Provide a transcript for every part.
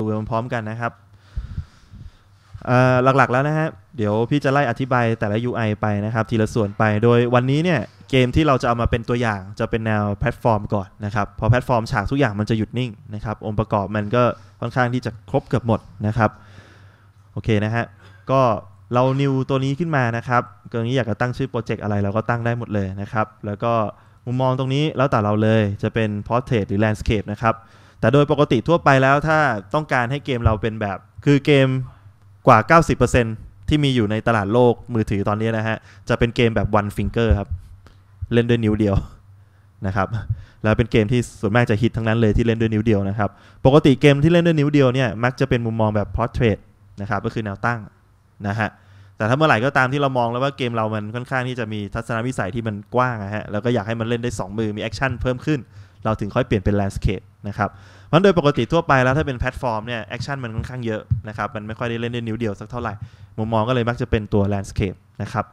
ดูไปพร้อมกันนะครับ หลักๆแล้วนะฮะ เดี๋ยวพี่จะไล่อธิบายแต่ละ UI ไปนะครับ ทีละส่วนไป โดยวันนี้เนี่ย เกมที่เราจะเอามาเป็นตัวอย่างจะเป็นแนวแพลตฟอร์มก่อนนะครับ พอแพลตฟอร์มฉากทุกอย่างมันจะหยุดนิ่งนะครับ องค์ประกอบมันก็ค่อนข้างที่จะครบเกือบหมดนะครับ โอเคนะฮะก็เรานิวตัวนี้ขึ้นมานะครับเกินี้อยากจะตั้งชื่อโปรเจกต์อะไรเราก็ตั้งได้หมดเลยนะครับ แล้วก็มุมมองตรงนี้แล้วแต่เราเลยจะเป็น Portrait หรือ Landscape นะครับแต่โดยปกติทั่วไปแล้วถ้าต้องการให้เกมเราเป็นแบบ คือเกมกว่า 90%ที่มีอยู่ในตลาดโลกมือถือตอนนี้นะฮะ จะเป็นเกมแบบ one finger ครับ เล่นด้วยนิ้วเดียวนะครับ แล้วเป็นเกมที่ส่วนมากจะฮิตทั้งนั้นเลยที่เล่นด้วยนิ้วเดียวนะครับ ปกติเกมที่เล่นด้วยนิ้วเดียวเนี่ย มักจะเป็นมุมมองแบบ portrait นะครับ ก็คือแนวตั้งนะฮะ แต่ถ้าเมื่อไหร่ก็ตามที่เรามองแล้วว่าเกมเรามันค่อนข้างที่จะมีทัศนวิสัยที่มันกว้างนะฮะ แล้วก็อยากให้มันเล่นได้ 2 มือมีแอคชั่นเพิ่มขึ้น เราถึงค่อยเปลี่ยนเป็นแลนด์สเคปนะครับมันโดยปกติทั่วไปแล้วถ้าเป็นแพลตฟอร์มเนี่ยแอคชั่น มันค่อนข้างเยอะนะครับมันไม่ค่อยได้เล่นด้วยนิ้วเดียวสักเท่าไหร่มุมมองก็เลยมักจะเป็นตัวแลนด์สเคปนะครับ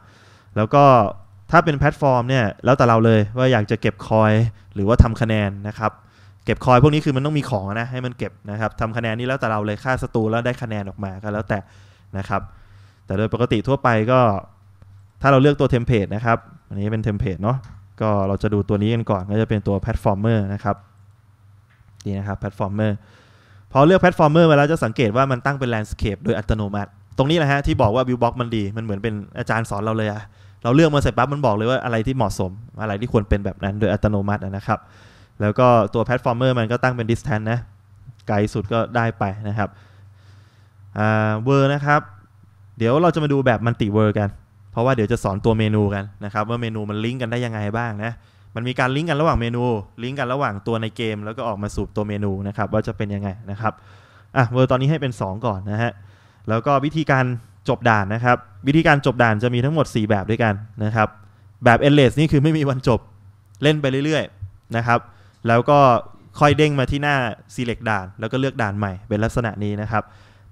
แล้วก็ถ้าเป็นแพลตฟอร์มเนี่ยแล้วแต่เราเลยว่าอยากจะเก็บคอยหรือว่าทำคะแนนนะครับเก็บคอยพวกนี้คือมันต้องมีของนะให้มันเก็บนะครับทำคะแนนนี้แล้วแต่เราเลยค่าสตูแล้วได้คะแนนออกมาก็แล้วแต่นะครับ แต่โดยปกติทั่วไปก็ถ้าเราเลือกตัวเทมเพลตนะครับ อันนี้เป็นเทมเพลตเนาะก็เราจะดูตัวนี้กันก่อนก็จะเป็นตัวแพลตฟอร์มเมอร์นะครับทีนะครับแพลตฟอร์มเมอร์พอเลือกแพลตฟอร์มเมอร์มาแล้วจะสังเกตว่ามันตั้งเป็นแลนด์สเคปโดยอัตโนมัติ ตรงนี้แหละฮะที่บอกว่าวิวบ็อกมันดีมันเหมือนเป็นอาจารย์สอนเราเลยอะเราเลือกมาเสร็จปั๊บมันบอกเลยว่าอะไรที่เหมาะสม อะไรที่ควรเป็นแบบนั้นโดยอัตโนมัตินะครับ แล้วก็ตัวแพลตฟอร์มเมอร์มันก็ตั้งเป็นดิสแทนนะไกลสุดก็ได้ไปนะครับเวอร์นะครับ เดี๋ยวเราจะมาดูแบบมันติเวอร์กัน เพราะว่าเดี๋ยวจะสอนตัวเมนูกันนะครับว่าเมนูมันลิงก์กันได้ยังไงบ้างนะมันมีการลิงก์กันระหว่างเมนูลิงก์กันระหว่างตัวในเกม แล้วก็ออกมาสู่ตัวเมนูนะครับ ว่าจะเป็นยังไงนะครับอ่ะเวอร์ตอนนี้ให้เป็น 2 ก่อนนะฮะแล้วก็วิธีการจบด่านนะครับ วิธีการจบด่านจะมีทั้งหมด 4 แบบด้วยกันนะครับ แบบ endless นี่คือไม่มีวันจบเล่นไปเรื่อยๆนะครับ แล้วก็ค่อยเด้งมาที่หน้า select ด่าน แล้วก็เลือกด่านใหม่เป็นลักษณะนี้นะครับ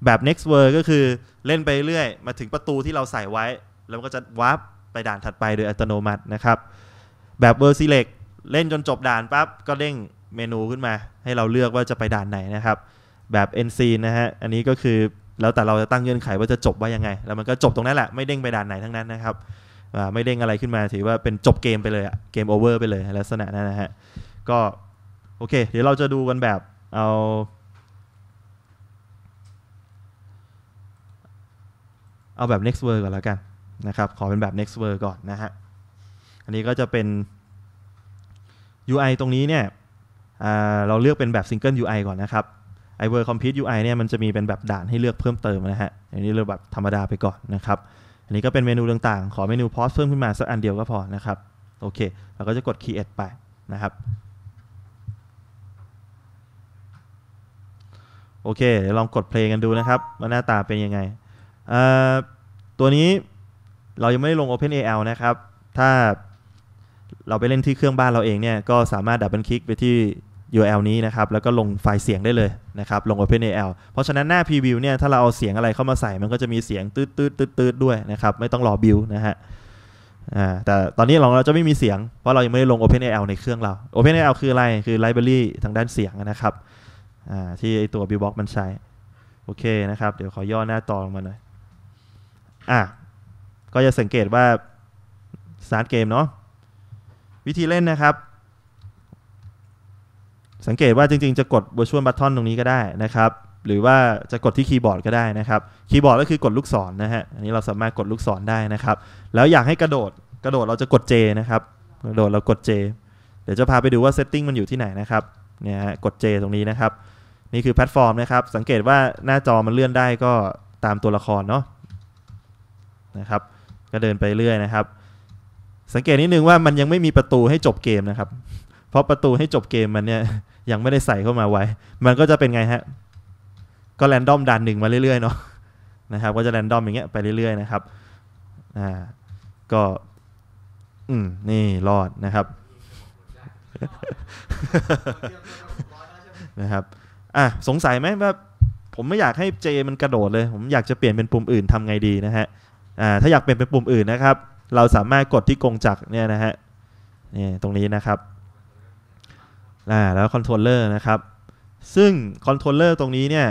แบบ next word l ก็คือเล่นไปเรื่อยมาถึงประตูที่เราใส่ไว้ แล้วก็จะวาร์ปไปด่านถัดไปโดยอัตโนมัตินะครับแบบเวอร์ซีเล็กเล่นจนจบด่านปั๊บก็เด้งเมนูขึ้นมา ให้เราเลือกว่าจะไปด่านไหนนะครับ แบบ NC นะฮะอันนี้ก็คือแล้วแต่เราจะตั้งเงื่อนไขว่าจะจบว่ายังไง แล้วมันก็จบตรงนั้นแหละไม่เด้งไปด่านไหนทั้งนั้นนะครับไม่เด้งอะไรขึ้นมาถือว่าเป็นจบเกมไปเลยเกมโอเวอร์ไปเลย ลักษณะนั้นนะฮะก็โอเค เดี๋ยวเราจะดูกันแบบเอา เอาแบบ next word ก่อนแล้วกันนะครับ ขอเป็นแบบ next word ก่อนนะฮะอันนี้ก็จะเป็น UI ตรงนี้เนี่ยเราเลือกเป็นแบบ Single UI ก่อนนะครับ i w o r k Complete UI เนี่ยมันจะมีเป็นแบบด่านให้เลือกเพิ่มเติมนะฮะอันนี้เลือกแบบธรรมดาไปก่อนนะครับ อันนี้ก็เป็นเมนูต่างๆ ขอเมนู p a s e เพิ่มขึ้นมาสักอัน เดียวก็พอนะครับ โอเค เราก็จะกด Create ไปนะครับ โอเคเดี๋ยวลองกดเพลงกันดูนะครับว่าหน้าตาเป็นยังไง ตัวนี้เรายังไม่ได้ลง OpenAL นะครับ ถ้าเราไปเล่นที่เครื่องบ้านเราเองเนี่ยก็สามารถดับเบิลคลิกไปที่ URL นี้นะครับ แล้วก็ลงไฟล์เสียงได้เลยนะครับ ลง OpenAL เพราะฉะนั้นหน้า Preview เนี่ยถ้าเราเอาเสียงอะไรเข้ามาใส่มันก็จะมีเสียงตืดตืดตืดตืดด้วยนะครับ ไม่ต้องรอบิวนะฮะแต่ตอนนี้เราจะไม่มีเสียง เพราะเรายังไม่ได้ลง OpenAL ในเครื่องเรา OpenAL คืออะไร คือไลบรารีทางด้านเสียงนะครับที่ตัว Billbox มันใช้โอเคนะครับ เดี๋ยวขอย่อหน้าต่อลงมาหน่อยอ่ะก็จะสังเกตว่าสตาร์ทเกมเนาะวิธีเล่นนะครับ สังเกตว่าจริง ๆ จะกด virtual button ตรงนี้ก็ได้นะครับ หรือว่าจะกดที่คีย์บอร์ดก็ได้นะครับ คีย์บอร์ดก็คือกดลูกศรนนะฮะ อันนี้เราสามารถกดลูกศรได้นะครับ แล้วอยากให้กระโดด กระโดดเราจะกด J นะครับ กระโดดเรากด J เดี๋ยวจะพาไปดูว่า setting มันอยู่ที่ไหนนะครับ เนี่ยฮะ กด J ตรงนี้นะครับ นี่คือแพลตฟอร์มนะครับ สังเกตว่าหน้าจอมันเลื่อนได้ก็ตามตัวละครเนาะ นะครับ ก็เดินไปเรื่อยนะครับสังเกตนิดนึงว่ามันยังไม่มีประตูให้จบเกมนะครับ เพราะประตูให้จบเกมมันเนี่ยยังไม่ได้ใส่เข้ามาไว้ มันก็จะเป็นไงฮะก็แรนดอมด่านหนึ่งมาเรื่อยๆเนาะนะครับก็จะแรนดอมอย่างเงี้ยไปเรื่อยๆนะครับอ่าก็ อืมนี่รอดนะครับนะครับ อ่ะสงสัยไหมว่า ผมไม่อยากให้เจมันกระโดดเลยผมอยากจะเปลี่ยนเป็นปุ่มอื่นทำไงดีนะฮะอ่าถ้าอยากเปลี่ยนเป็นปุ่มอื่นนะครับเราสามารถกดที่กงจักรเนี่ยนะฮะนี่ตรงนี้นะครับอ่าแล้วคอนโทรลเลอร์นะครับ ซึ่งคอนโทรลเลอร์ตรงนี้เนี่ย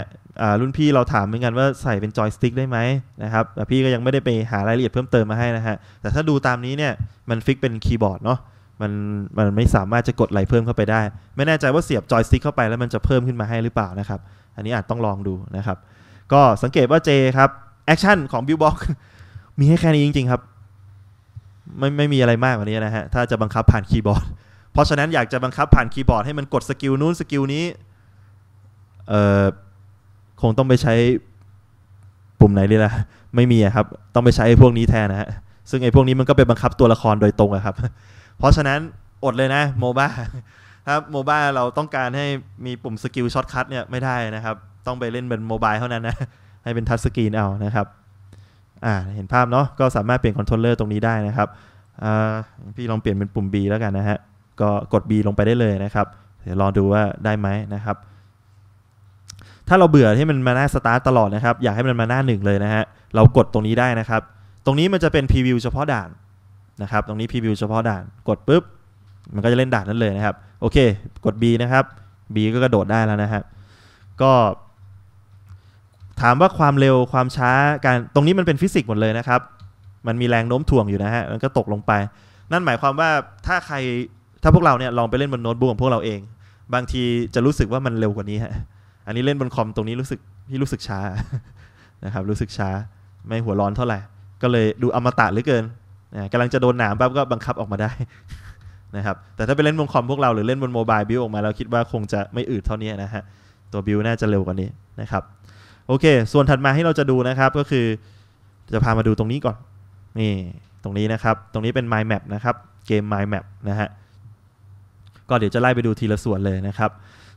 รุ่นพี่เราถามเหมือนกันว่าใส่เป็นจอยสติ๊กได้ไหมนะครับ แต่พี่ก็ยังไม่ได้ไปหารายละเอียดเพิ่มเติมมาให้นะฮะ แต่ถ้าดูตามนี้เนี่ย มันฟิกเป็นคีย์บอร์ดเนาะ มันมันไม่สามารถจะกดไหลเพิ่มเข้าไปได้ ไม่แน่ใจว่าเสียบจอยสติ๊กเข้าไปแล้วมันจะเพิ่มขึ้นมาให้หรือเปล่านะครับ อันนี้อาจต้องลองดูนะครับ ก็สังเกตว่าเจครับแอคชั่นของบิวบ็อกมีให้แค่นี้จริงๆครับไม่ไม่มีอะไรมากกว่านี้นะฮะถ้าจะบังคับผ่านคีย์บอร์ด เพราะฉะนั้นอยากจะบังคับผ่านคีย์บอร์ดให้มันกดสกิลนู้นสกิลนี้เอ่อคงต้องไปใช้ปุ่มไหนดีล่ะไม่มีครับต้องไปใช้พวกนี้แทนนะฮะซึ่งไอ้พวกนี้มันก็ไปบังคับตัวละครโดยตรงอะครับ เพราะฉะนั้นอดเลยนะโมบ้ารับโมบ้าเราต้องการให้มีปุ่มสกิลช็อตคัทเนี่ยไม่ได้นะครับ ต้องไปเล่นเป็นโมบายเท่านั้นนะให้เป็นทัชสกรีนเอานะครับอ่าเห็นภาพเนาะก็สามารถเปลี่ยนคอนโทรลเลอร์ตรงนี้ได้นะครับอ่าพี่ลองเปลี่ยนเป็นปุ่ม B แล้วกันนะฮะก็กด B ลงไปได้เลยนะครับเดี๋ยวลองดูว่าได้ไหมนะครับ ถ้าเราเบื่อให้มันมาหน้าสตาร์ตตลอดนะครับอยากให้มันมาหน้าหนึ่งเลยนะฮะเรากดตรงนี้ได้นะครับ ตรงนี้มันจะเป็นพรีวิวเฉพาะด่านนะครับตรงนี้พรีวิวเฉพาะด่านกดปุ๊บ มันก็จะเล่นด่านนั้นเลยนะครับ โอเคกด B นะครับ B ก็กระโดดได้แล้วนะฮะก็ถามว่าความเร็วความช้าการตรงนี้มันเป็นฟิสิกส์หมดเลยนะครับ มันมีแรงโน้มถ่วงอยู่นะฮะ มันก็ตกลงไป นั่นหมายความว่าถ้าใครถ้าพวกเราเนี่ยลองไปเล่นบนโน้ตบุ๊กของพวกเราเอง บางทีจะรู้สึกว่ามันเร็วกว่านี้ฮะ อันนี้เล่นบนคอมตรงนี้รู้สึกพี่รู้สึกช้านะครับ รู้สึกช้าไม่หัวร้อนเท่าไหร่ ก็เลยดูอมตะเหลือเกินกำลังจะโดนหนามปั๊บก็บังคับออกมาได้นะครับ แต่ถ้าไปเล่นบนคอมพวกเราหรือเล่นบนโมบายบิวออกมาเราคิดว่าคงจะไม่อืดเท่านี้นะฮะ ตัวบิวน่าจะเร็วกว่านี้นะครับโอเค ส่วนถัดมาให้เราจะดูนะครับ ก็คือ จะพามาดูตรงนี้ก่อน นี่ ตรงนี้นะครับ ตรงนี้เป็น mind map นะครับ เกม mind map นะฮะ ก็เดี๋ยวจะไล่ไปดูทีละส่วนเลยนะครับ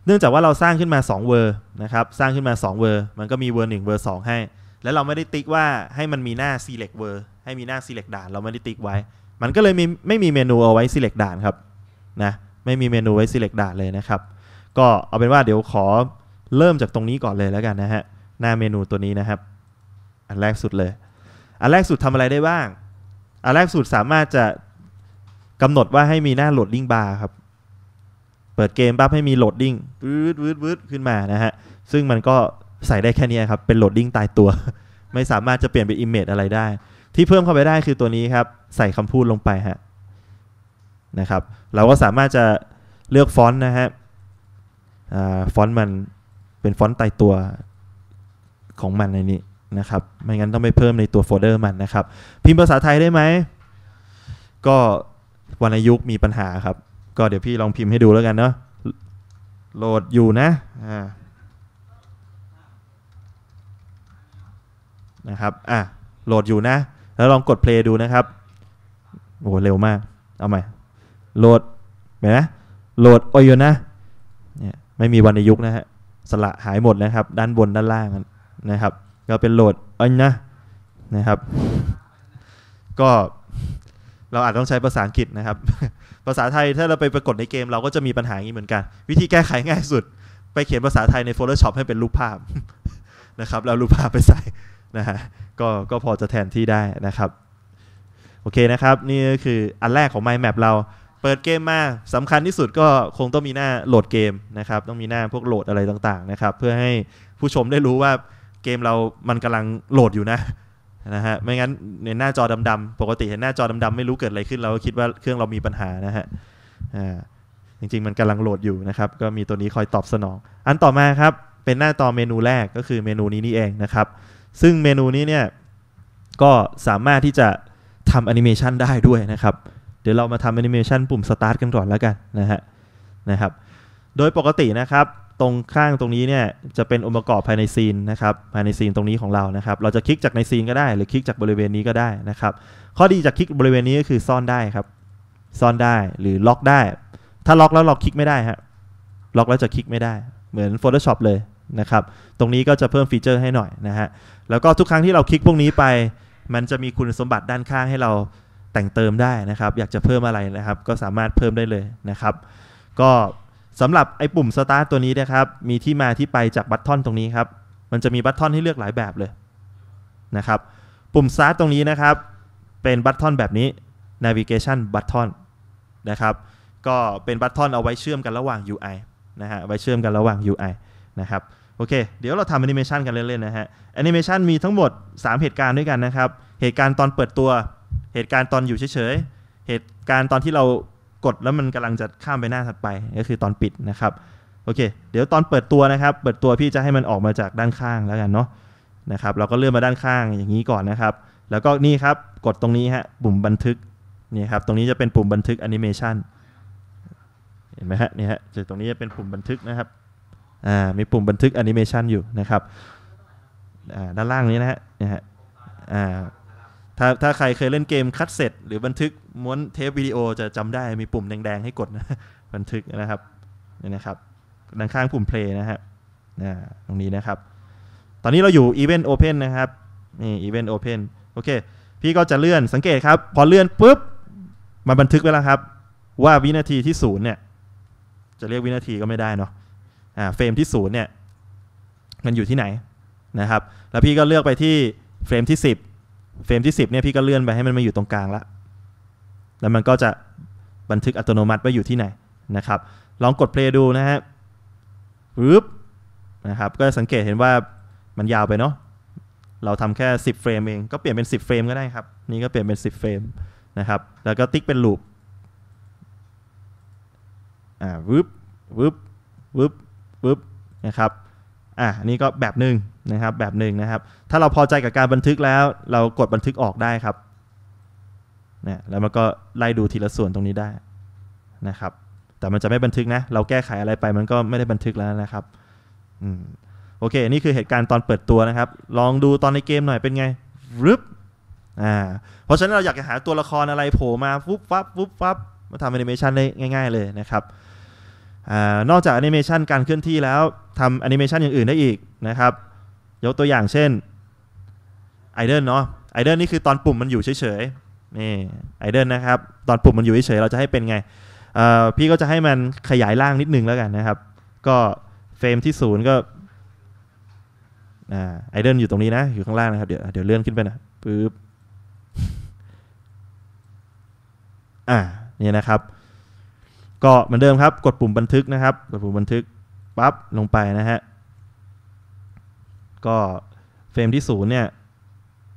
เนื่องจากว่าเราสร้างขึ้นมา2อร์นะครับ สร้างขึ้นมา2อร์ มันก็มีเวอรเวอร์สองให้ แล้วเราไม่ได้ติ๊กว่าให้มันมีหน้า select อร์ ให้มีหน้า select ด่านเราไม่ได้ติ๊กไว้ มันก็เลยไม่มีเมนูเอาไว้ select ด่านครับ นะ ไม่มีเมนูไว้ select ด่านเลยนะครับ ก็เอาเป็นว่าเดี๋ยวขอเริ่มจากตรงนี้ก่อนเลยแล้วกันนะฮะหน้าเมนูตัวนี้นะครับ อันแรกสุดเลย อันแรกสุดทำอะไรได้บ้าง อันแรกสุดสามารถจะกำหนดว่าให้มีหน้าโหลดดิ้งบาร์ครับ เปิดเกมปั๊บให้มีโหลดดิ้งวืดวืดวืดขึ้นมา นะฮะ ซึ่งมันก็ใส่ได้แค่นี้ครับ เป็นโหลดดิ้งตายตัว ไม่สามารถจะเปลี่ยนเป็นอิมเมจอะไรได้ ที่เพิ่มเข้าไปได้คือตัวนี้ครับ ใส่คำพูดลงไปฮะ นะครับ เราก็สามารถจะเลือกฟอนต์นะฮะฟอนต์มันเป็นฟอนต์ตายตัวของมันในนี้นะครับ ไม่งั้นต้องไปเพิ่มในตัวโฟลเดอร์มันนะครับ พิมพ์ภาษาไทยได้ไหม ก็วรรณยุกมีปัญหาครับ ก็เดี๋ยว พี่ลองพิมพ์ให้ดูแล้วกันเนาะ โหลดอยู่นะนะครับ อ่ะ โหลดอยู่นะ แล้วลองกดเพลย์ดูนะครับโอ้เร็วมาก เอาใหม่ โหลดเห็นไหมโหลดโอโยนะเนี่ยไม่มีวรรณยุกนะฮะสละหายหมดนะครับ ด้านบน ด้านล่างนะครับ ก็เป็นโหลดอันนะ นะครับ ก็ เราอาจต้องใช้ภาษาอังกฤษนะครับ ภาษาไทยถ้าเราไปปรากฏในเกมเราก็จะมีปัญหานี้เหมือนกัน วิธีแก้ไขง่ายสุด ไปเขียนภาษาไทยใน Photoshop ให้เป็นรูปภาพ นะครับ แล้วรูปภาพไปใส่ นะฮะก็ก็พอจะแทนที่ได้นะครับ โอเคนะครับ นี่ก็คืออันแรกของ m y Map เรา เปิดเกมมาสำคัญที่สุดก็คงต้องมีหน้าโหลดเกมนะครับต้องมีหน้าพวกโหลดอะไรต่างๆนะครับเพื่อให้ผู้ชมได้รู้ว่าเกมเรามันกำลังโหลดอยู่นะ นะฮะ ไม่งั้นในหน้าจอดำๆปกติเห็นหน้าจอดำๆไม่รู้เกิดอะไรขึ้น เราก็คิดว่าเครื่องเรามีปัญหานะฮะ อ่า จริงๆ มันกำลังโหลดอยู่นะครับ ก็มีตัวนี้คอยตอบสนอง อันต่อมาครับ เป็นหน้าต่อเมนูแรก ก็คือเมนูนี้นี่เองนะครับ ซึ่งเมนูนี้เนี่ย ก็สามารถที่จะทำแอนิเมชันได้ด้วยนะครับ เดี๋ยวเรามาทำแอนิเมชันปุ่มตาร์ทกันก่อนแล้วกันนะฮะ นะครับ โดยปกตินะครับตรงข้างตรงนี้เนี่ยจะเป็นองค์ประกอบภายในซีนนะครับภายในซีน ตรงนี้ของเรานะครับเราจะคลิกจากในซีนก็ได้ หรือคลิกจากบริเวณนี้ก็ได้นะครับ ข้อดีจากคลิกบริเวณนี้ก็คือซ่อนได้ครับซ่อนได้หรือล็อกได้ ถ้าล็อกแล้วเราคลิกไม่ได้ฮะล็อกแล้วจะคลิกไม่ได้ เหมือน Photoshop เลยนะครับ ตรงนี้ก็จะเพิ่มฟีเจอร์ให้หน่อยนะฮะแล้วก็ทุกครั้งที่เราคลิกพวกนี้ไป มันจะมีคุณสมบัติด้านข้างให้เราแต่งเติมได้นะครับ อยากจะเพิ่มอะไรนะครับ ก็สามารถเพิ่มได้เลยนะครับ ก็สำหรับไอ้ปุ่มสตาร์ตัวนี้นะครับ มีที่มาที่ไปจากบัตทอนตรงนี้ครับมันจะมีบัตทอนให้เลือกหลายแบบเลยนะครับปุ่ม s t า r t ตรงนี้นะครับเป็นบัตทอนแบบนี้ Navigation Button นะครับก็เป็นบัตทอนเอาไว้เชื่อมกันระหว่าง UI นะฮะไว้เชื่อมกันระหว่าง UI นะครับโอเคเดี๋ยวเราทำแอนิเมชันกันเล่นๆนะฮะแอนิเมชันมีทั้งหมด 3 เหตุการณ์ด้วยกันนะครับ เหตุการณ์ตอนเปิดตัวเหตุการณ์ตอนอยู่เฉยๆ เหตุการณ์ตอนที่เรากดแล้วมันกำลังจะข้ามไปหน้าถัดไปก็คือตอนปิดนะครับโอเค เดี๋ยวตอนเปิดตัวนะครับ เปิดตัวพี่จะให้มันออกมาจากด้านข้างแล้วกันเนาะนะครับ เราก็เลื่อนมาด้านข้างอย่างนี้ก่อนนะครับ แล้วก็นี่ครับกดตรงนี้ฮะปุ่มบันทึกนี่ครับตรงนี้จะเป็นปุ่มบันทึกแอนิเมชันเห็นไหมฮะนี่ฮะจะตรงนี้จะเป็นปุ่มบันทึกนะครับอ่ามีปุ่มบันทึกแอนิเมชันอยู่นะครับอ่าด้านล่างนี้นะฮะนี่ฮะอ่าถ้าถ้าใครเคยเล่นเกมคัดเสร็จหรือบันทึกม้วนเทปวิดีโอจะจำได้มีปุ่มแดงๆให้กดนะบันทึกนะครับนี่นะครับ ด้านข้างปุ่มเพลย์นะฮะตรงนี้นะครับ ตอนนี้เราอยู่ Event Open นะครับ นี่ Event Open โอเค พี่ก็จะเลื่อนสังเกตครับ พอเลื่อนปุ๊บมันบันทึกไว้แล้วครับ ว่าวินาทีที่ศูนย์เนี่ย จะเรียกวินาทีก็ไม่ได้เนาะอ่า เฟรมที่ศูนย์เนี่ย มันอยู่ที่ไหนนะครับ แล้วพี่ก็เลือกไปที่เฟรมที่10เฟรมที่ 10 เนี่ยพี่ก็เลื่อนไปให้มันมาอยู่ตรงกลางละแล้วมันก็จะบันทึกอัตโนมัติว่าอยู่ที่ไหนนะครับ ลองกดเพลย์ดูนะฮะปึ๊บนะครับ ก็สังเกตเห็นว่ามันยาวไปเนาะ เราทำแค่10เฟรมเอง ก็เปลี่ยนเป็น 10เฟรมก็ได้ครับ นี่ก็เปลี่ยนเป็น10เฟรมนะครับ แล้วก็ติ๊กเป็นลูปอ่าวึบวึบวึบวึบนะครับอ่ะนี่ก็แบบหนึ่งนะครับ แบบหนึ่งนะครับ ถ้าเราพอใจกับการบันทึกแล้ว เรากดบันทึกออกได้ครับเนี่ยแล้วมันก็ไล่ดูทีละส่วนตรงนี้ได้นะครับ แต่มันจะไม่บันทึกนะ เราแก้ไขอะไรไป มันก็ไม่ได้บันทึกแล้วนะครับอืมโอเคนี่คือเหตุการณ์ตอนเปิดตัวนะครับ ลองดูตอนในเกมหน่อยเป็นไงรึบอ่าเพราะฉะนั้นเราอยากจะหาตัวละครอะไรโผล่มาปุ๊บปั๊บปุ๊บปั๊บมาทำแอนิเมชันได้ง่ายๆ เลยนะครับอนอกจากแอนิเมชันการเคลื่อนที่แล้วทำแอนิเมชันอย่างอื่นได้อีกนะครับยกตัวอย่างเช่นไอเดิลเนาะไอเดิลนี่คือตอนปุ่มมันอยู่เฉยๆนี่ไอเดิลนะครับตอนปุ่มมันอยู่เฉยๆเราจะให้เป็นไงพี่ก็จะให้มันขยายล่างนิดนึงแล้วกันนะครับ ก็เฟรมที่ศูนย์ก็ไอเดิลอยู่ตรงนี้นะ อยู่ข้างล่างนะครับเดี๋ยวเดี๋ยวเลื่อนขึ้นไปนะปึ๊บอ่านี่นะครับก็เหมือนเดิมครับกดปุ่มบันทึกนะครับ กดปุ่มบันทึกปั๊บลงไปนะฮะก็เฟรมที่ศูนย์เนี่ย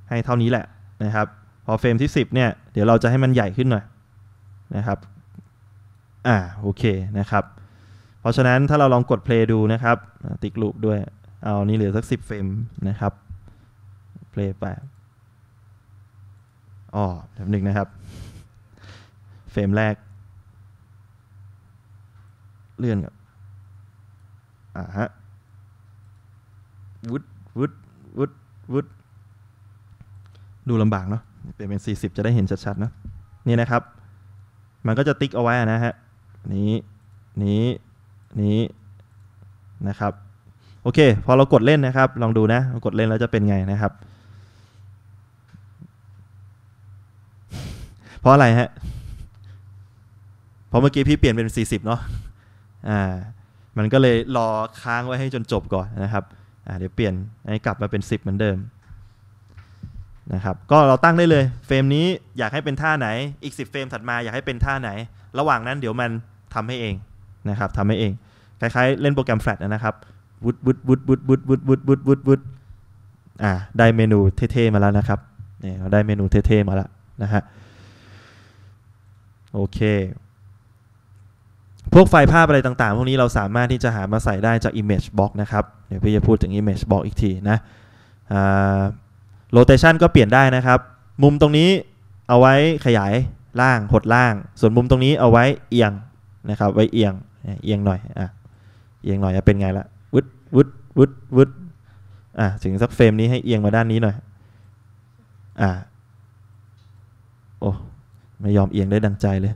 ให้เท่านี้แหละนะครับ พอเฟรมที่ 10เนี่ย เดี๋ยวเราจะให้มันใหญ่ขึ้นหน่อยนะครับอ่าโอเคนะครับ เพราะฉะนั้นถ้าเราลองกดเพลย์ดูนะครับ ติกลูปด้วยเอานี่เหลือสัก10เฟรมนะครับเพลย์ไปอ๋อแบบหนึ่งนะครับเฟรมแรกเลื่อนกับอ่าฮะ วุด วุด วุด วุด ดูลำบากเนาะ เปลี่ยนเป็น40จะได้เห็นชัดๆเนาะนี่นะครับ มันก็จะติ๊กเอาไว้นะฮะนี้นี้นี้ นะครับ โอเค พอเรากดเล่นนะครับ ลองดูนะกดเล่นแล้วจะเป็นไงนะครับ เพราะอะไรฮะเพราะเมื่อกี้พี่เปลี่ยนเป็น40เนาะอ่ามันก็เลยรอค้างไว้ให้จนจบก่อนนะครับอ่าเดี๋ยวเปลี่ยนให้กลับมาเป็น 10เหมือนเดิม นะครับ ก็เราตั้งได้เลยเฟรมนี้อยากให้เป็นท่าไหนอีก 10เฟรมถัดมาอยากให้เป็นท่าไหน ระหว่างนั้นเดี๋ยวมันทำให้เองนะครับทำให้เองคล้ายๆเล่นโปรแกรมแฟลตนะครับวุดวุดวุดวุดวุดวุดวุดวุดวุดวุดอ่าได้เมนูเท่ๆ มาแล้วนะครับเนี่ยเราได้เมนูเท่ๆมาแล้วนะฮะโอเคพวกไฟล์ภาพอะไรต่างๆพวกนี้เราสามารถที่จะหามาใส่ได้จาก Image Box นะครับเดี๋ยวพี่จะพูดถึง Image Box อีกทีนะโลเทชันก็เปลี่ยนได้นะครับ มุมตรงนี้เอาไว้ขยายล่างหดล่าง ส่วนมุมตรงนี้เอาไว้เอียงนะครับไว้เอียงเอียงหน่อยอ่ะเอียงหน่อยจะเป็นไงละวุดวุดวุดวุดอ่ะถึงสักเฟรมนี้ให้เอียงมาด้านนี้หน่อยอ่ะโอ้ไม่ยอมเอียงได้ดังใจเลย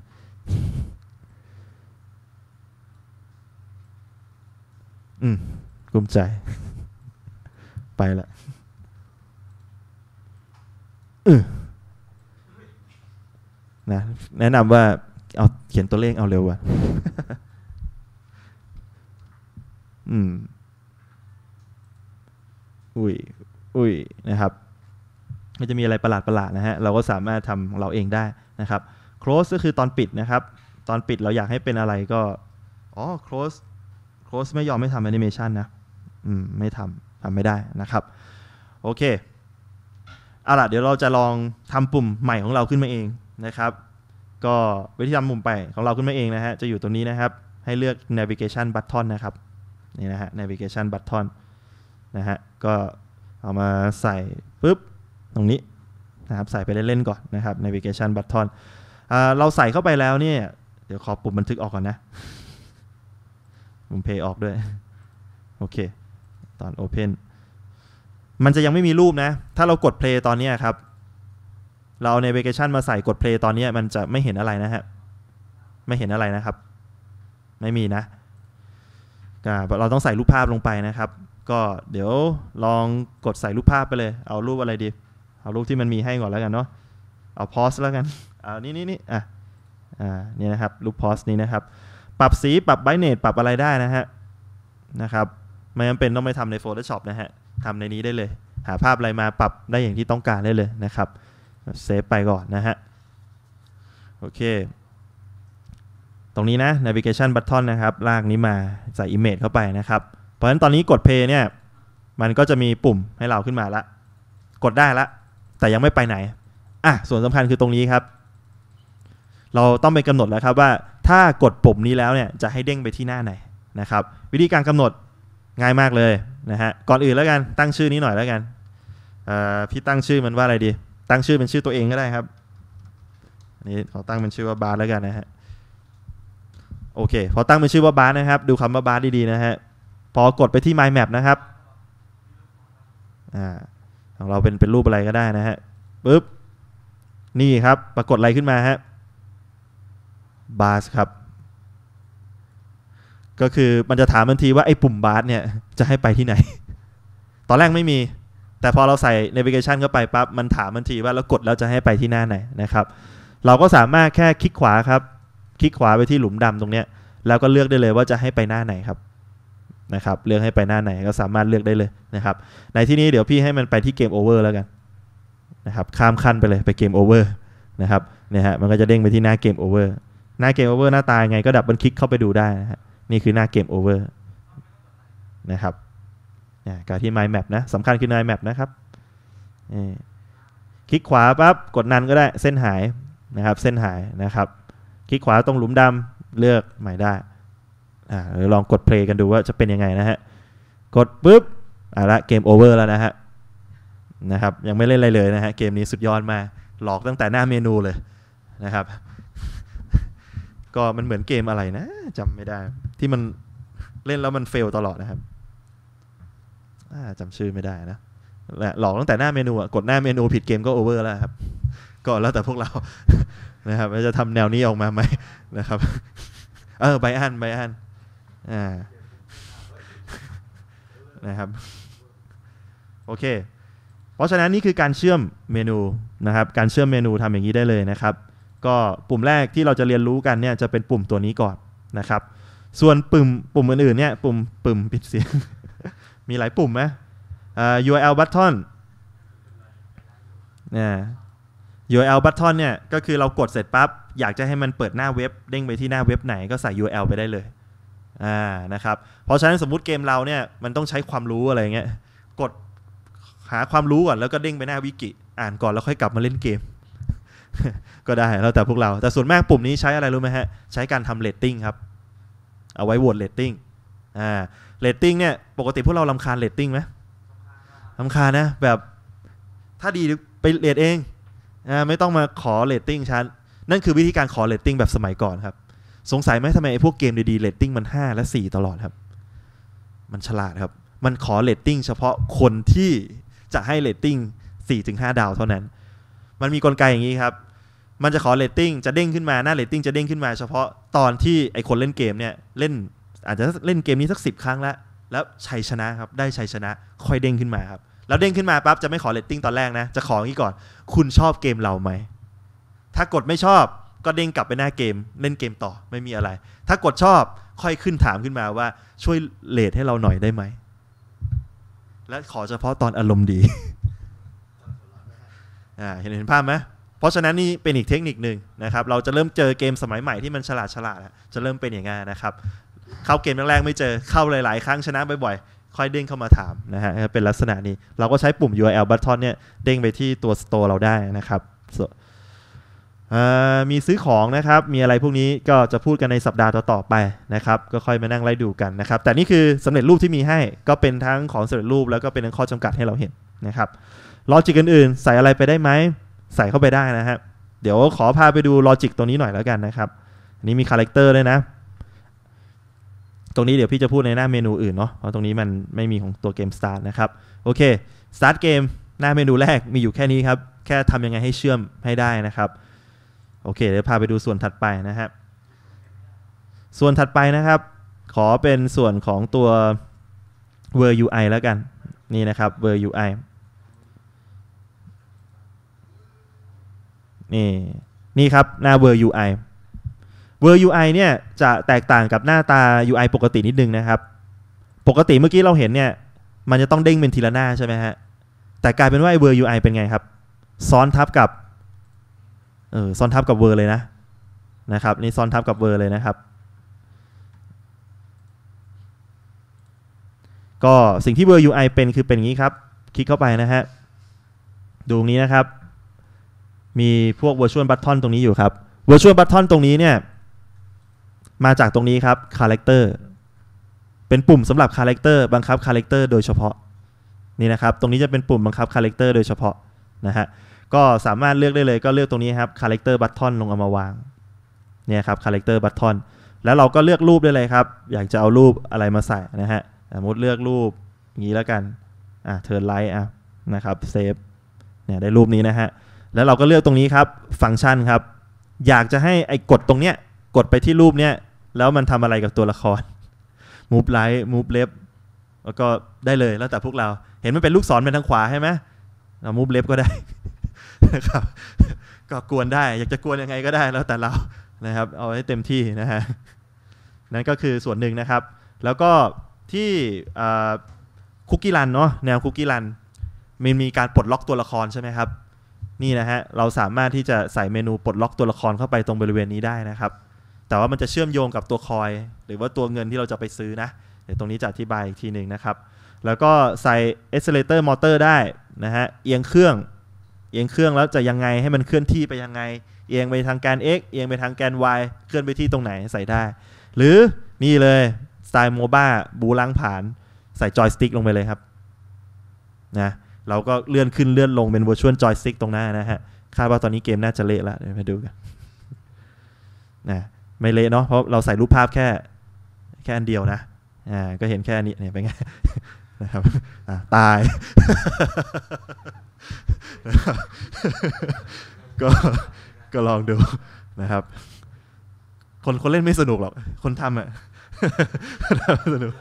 อืม กลุ้มใจ ไปละนะ แนะนำว่า เอา เขียนตัวเลข เอาเร็วว่ะอืม อุ้ยอุ้ยนะครับ มันจะมีอะไรประหลาดประหลาดนะฮะ เราก็สามารถทำของเราเองได้นะครับ close ก็คือตอนปิดนะครับ ตอนปิดเราอยากให้เป็นอะไรก็ อ๋อ close โค้ชไม่ยอมไม่ทำแอนิเมชันนะ อืม ไม่ทำ ทำไม่ได้นะครับ โอเค เอาล่ะ เดี๋ยวเราจะลองทำปุ่มใหม่ของเราขึ้นมาเองนะครับ ก็วิธีทำปุ่มไปของเราขึ้นมาเองนะฮะ จะอยู่ตรงนี้นะครับ ให้เลือก navigation button นะครับ นี่นะฮะ navigation button นะฮะ ก็เอามาใส่ปุ๊บ ตรงนี้นะครับ ใส่ไปเล่นๆก่อนนะครับ navigation button เราใส่เข้าไปแล้วเนี่ย เดี๋ยวขอปุ่มบันทึกออกก่อนนะผมเพย์ออฟด้วยโอเค ตอน Open มันจะยังไม่มีรูปนะ ถ้าเรากด Play ตอนนี้ครับเราเอา Navigation มาใส่กด Play ตอนนี้มันจะไม่เห็นอะไรนะฮะไม่เห็นอะไรนะครับ ไม่มีนะเราต้องใส่รูปภาพลงไปนะครับ ก็เดี๋ยวลองกดใส่รูปภาพไปเลย เอารูปอะไรดีเอารูปที่มันมีให้ก่อนแล้วกันเนาะเอาพอสแล้วกันเอานี่นี่นี่อ่ะอ่านี่นะครับ รูปพอสนี้นะครับปรับสี ปรับไบเนตปรับอะไรได้นะฮะนะครับ ไม่จำเป็นต้องไปทำใน Photoshop นะฮะทำในนี้ได้เลย หาภาพอะไรมาปรับได้อย่างที่ต้องการได้เลยนะครับเซฟไปก่อนนะฮะโอเค ตรงนี้นะ navigation button นะครับ ลากนี้มาใส่ image เข้าไปนะครับ เพราะฉะนั้นตอนนี้กด play เนี่ย มันก็จะมีปุ่มให้เราขึ้นมาละกดได้ละ แต่ยังไม่ไปไหนอ่ะส่วนสำคัญคือตรงนี้ครับเราต้องไปกำหนดแล้วครับว่าถ้ากดปุ่มนี้แล้วเนี่ย จะให้เด้งไปที่หน้าไหนนะครับ วิธีการกำหนดง่ายมากเลยนะฮะก่อนอื่นแล้วกันตั้งชื่อนี้หน่อยแล้วกันพี่ตั้งชื่อมันว่าอะไรดี ตั้งชื่อเป็นชื่อตัวเองก็ได้ครับนี่ขอตั้งเป็นชื่อว่าบาร์แล้วกันนะฮะโอเคพอตั้งเป็นชื่อว่าบาร์นะครับ ดูคำว่าบาร์ดีๆนะฮะพอกดไปที่ m y map นะครับอ่าของเราเป็นเป็นรูปอะไรก็ได้นะฮะปุ๊บนี่ครับ ปรากฏอะไรขึ้นมาฮะบาสครับ ก็คือมันจะถามทันทีว่าไอ้ปุ่มบาสเนี่ยจะให้ไปที่ไหน ตอนแรกไม่มี แต่พอเราใส่ navigation เข้าไปปั๊บ มันถามทันทีว่าเรากดแล้วจะให้ไปที่หน้าไหนนะครับ เราก็สามารถแค่คลิกขวาครับ คลิกขวาไปที่หลุมดำตรงเนี้ย แล้วก็เลือกได้เลยว่าจะให้ไปหน้าไหนครับ นะครับ เลือกให้ไปหน้าไหนก็สามารถเลือกได้เลยนะครับ ในที่นี้เดี๋ยวพี่ให้มันไปที่เกมโอเวอร์แล้วกัน นะครับ ข้ามขั้นไปเลย ไปเกมโอเวอร์นะครับ เนี่ยฮะ มันก็จะเด้งไปที่หน้าเกมโอเวอร์หน้าเกมโอเวอร์หน้าตายไงก็ดับเบิลคลิกเข้าไปดูได้นะฮะนี่คือหน้าเกมโอเวอร์นะครับนการที่ mind map นะสำคัญคือ mind map นะครับ คลิกขวาปั๊บกดนันก็ได้เส้นหายนะครับ เส้นหายนะครับ คลิกขวาตรงหลุมดำเลือกใหม่ได้อ่าลองกดเพลย์กันดูว่าจะเป็นยังไงนะฮะกดปุ๊บอ่ะละเกมโอเวอร์แล้วนะฮะนะครับ ยังไม่เล่นอะไรเลยนะฮะเกมนี้สุดยอดมากหลอกตั้งแต่หน้าเมนูเลยนะครับก็มันเหมือนเกมอะไรนะจำไม่ได้ ที่มันเล่นแล้วมันเฟลตลอดนะครับจำชื่อไม่ได้นะแหละหลอกตั้งแต่หน้าเมนูกดหน้าเมนูผิดเกมก็โอเวอร์แล้วครับ ก็แล้วแต่พวกเรานะครับจะทำแนวนี้ออกมาไหมนะครับเออไบอันไบอันอ่านะครับโอเค เพราะฉะนั้นนี่คือการเชื่อมเมนูนะครับ การเชื่อมเมนูทำอย่างนี้ได้เลยนะครับก็ปุ่มแรกที่เราจะเรียนรู้กันเนี่ยจะเป็นปุ่มตัวนี้ก่อนนะครับ ส่วนปุ่มปุ่มอื่นๆเนี่ยปุ่มปุ่มปิดเสียง มีหลายปุ่มไหม URL button นี่ URL button เนี่ยก็คือเรากดเสร็จปั๊บ อยากจะให้มันเปิดหน้าเว็บเด้งไปที่หน้าเว็บไหนก็ใส่ URL ไปได้เลยอ่านะครับ เพราะฉะนั้นสมมติเกมเราเนี่ยมันต้องใช้ความรู้อะไรเงี้ยกดหาความรู้ก่อนแล้วก็เด้งไปหน้าวิกิอ่านก่อนแล้วค่อยกลับมาเล่นเกมก็ได้แล้วแต่พวกเรา แต่ส่วนมากปุ่มนี้ใช้อะไรรู้ไหมฮะ ใช้การทำเลตติ้งครับ เอาไว้โหวตเลตติ้งอ่าเลตติ้งเนี่ย ปกติพวกเราลำคาญเลตติ้งไหมลำคาญนะ แบบถ้าดี ไปเลตเองอ่าไม่ต้องมาขอเลตติ้งฉันนั่นคือวิธีการขอเลตติ้งแบบสมัยก่อนครับ สงสัยไหมทำไมไอ้พวกเกมดีๆเลตติ้งมัน 5 และ 4 ตลอดครับ มันฉลาดครับ มันขอเลตติ้งเฉพาะคนที่จะให้เลตติ้ง4-5ดาวเท่านั้น มันมีกลไกอย่างนี้ครับมันจะขอเรตติ้งจะเด้งขึ้นมาหน้าเรตติ้งจะเด้งขึ้นมา เฉพาะตอนที่ไอคนเล่นเกมเนี่ยเล่นอาจจะเล่นเกมนี้สักสิบครั้งแล้วแล้วชัยชนะครับได้ชัยชนะ ค่อยเด้งขึ้นมาครับแล้วเด้งขึ้นมาปั๊บจะไม่ขอเรตติ้งตอนแรกนะจะขออย่างนี้ก่อนคุณชอบเกมเราไหมถ้ากดไม่ชอบก็เด้งกลับไปหน้าเกม เล่นเกมต่อไม่มีอะไร ถ้ากดชอบค่อยขึ้นถามขึ้นมาว่าช่วยเลทให้เราหน่อยได้ไหมและขอเฉพาะตอนอารมณ์ดีอ่าเห็นเห็นภาพไหมเพราะฉะนั้นนี่เป็นอีกเทคนิคหนึ่งนะครับเราจะเริ่มเจอเกมสมัยใหม่ที่มันฉลาดฉลาดจะเริ่มเป็นอย่างงี้นะครับ เข้าเกมแรกๆไม่เจอ เข้าหลายๆครั้งชนะบ่อยๆ ค่อยเด้งเข้ามาถามนะฮะเป็นลักษณะนี้เราก็ใช้ปุ่ม URL button เนี่ยเด้งไปที่ตัว store เราได้นะครับมีซื้อของนะครับ มีอะไรพวกนี้ก็จะพูดกันในสัปดาห์ต่อๆไปนะครับก็ค่อยมานั่งไล่ดูกันนะครับแต่นี่คือสำเร็จรูปที่มีให้ก็เป็นทั้งของสำเร็จรูปแล้วก็เป็นทั้งข้อจำกัดให้เราเห็นนะครับลอจิกอื่นๆ ใส่อะไรไปได้ไหมใส่เข้าไปได้นะฮะ เดี๋ยวขอพาไปดูลอจิกตัวนี้หน่อยแล้วกันนะครับ อันนี้มีคาแรคเตอร์ด้วยนะ ตรงนี้เดี๋ยวพี่จะพูดในหน้าเมนูอื่นเนาะ เพราะตรงนี้มันไม่มีของตัวเกมสตาร์นะครับ โอเคตาร์ทเกม หน้าเมนูแรกมีอยู่แค่นี้ครับ แค่ทำยังไงให้เชื่อมให้ได้นะครับ โอเค เดี๋ยวพาไปดูส่วนถัดไปนะครับ ส่วนถัดไปนะครับ ขอเป็นส่วนของตัว v ย r UI แล้วกัน นี่นะครับ Ver UI นี่ นี่ครับหน้า World UI World UI เนี่ยจะแตกต่างกับหน้าตา UI ปกตินิดนึงนะครับ ปกติเมื่อกี้เราเห็นเนี่ย มันจะต้องเด้งเป็นทีละหน้าใช่ไหมฮะแต่กลายเป็นว่าไอ้ w o r UI เป็นไงครับ ซ้อนทับกับเออซ้อนทับกับ w อ r ์เลยนะ นะครับนี่ซ้อนทับกับ w อ r ์เลยนะครับ ก็สิ่งที่ Word UI เป็นคือเป็นงี้ครับ คลิกเข้าไปนะฮะดูตรงนี้นะครับมีพวก virtual button ตรงนี้อยู่ครับ virtual button ตรงนี้เนี่ย มาจากตรงนี้ครับ character เป็นปุ่มสำหรับ character บังคับ character โดยเฉพาะ นี่นะครับ ตรงนี้จะเป็นปุ่มบังคับ character โดยเฉพาะนะฮะก็สามารถเลือกได้เลย ก็เลือกตรงนี้ครับ character button ลงเอามาวาง เนี่ยครับ character button แล้วเราก็เลือกรูปได้เลยครับอยากจะเอารูปอะไรมาใส่นะฮะสมมติเลือกรูปอย่างนี้แล้วกันอ่ะเทิร์นไลท์อ่ะนะครับเซฟเนี่ยได้รูปนี้นะฮะแล้วเราก็เลือกตรงนี้ครับฟังก์ชันครับ อยากจะให้ไอ้กดตรงเนี้ยกดไปที่รูปเนี้ยแล้วมันทำอะไรกับตัวละคร move right move left แล้วก็ได้เลยแล้วแต่พวกเรา เห็นมันเป็นลูกศรเป็นทางขวาใช่ไหมเรา move left ก็ได้ครับ ก็กวนได้ อยากจะกวนยังไงก็ได้ แล้วแต่เรานะครับ เอาให้เต็มที่นะฮะนั่นก็คือส่วนหนึ่งนะครับ แล้วก็ที่คุกกี้รันเนาะแนวคุกกี้รันมันมีการปลดล็อกตัวละครใช่ไหมครับนี่นะฮะเราสามารถที่จะใส่เมนูปลดล็อกตัวละครเข้าไปตรงบริเวณนี้ได้นะครับ แต่ว่ามันจะเชื่อมโยงกับตัวคอยหรือว่าตัวเงินที่เราจะไปซื้อนะ เดี๋ยวตรงนี้จะอธิบายอีกทีหนึ่งนะครับแล้วก็ใส่เ a c เลเตอร์มอเตอร์ได้นะฮะเอียงเครื่องเอียงเครื่องแล้วจะยังไงให้มันเคลื่อนที่ไปยังไงเอียงไปทางแกน x เอียงไปทางแกน y เคลื่อนไปที่ตรงไหนใส่ได้ หรือนี่เลยสไตล์โมบ้าบูล้างผ่าน ใส่จอยสติ๊กลงไปเลยครับ นะเราก็เลื่อนขึ้นเลื่อนลงเป็นว i r t u a l j o y s t i c กตรงหน้านะฮะ คาดว่าตอนนี้เกมน่าจะเละละเดี๋ยวมาดูกันนะไม่เละเนาะเพราะเราใส่รูปภาพแค่ แค่อันเดียวนะอ่าก็เห็นแค่นี้เนี่ยเป็นไงนะครับตาย ก็ก็ลองดูนะครับ คนคนเล่นไม่สนุกหรอก คนทำอ่ะสนุก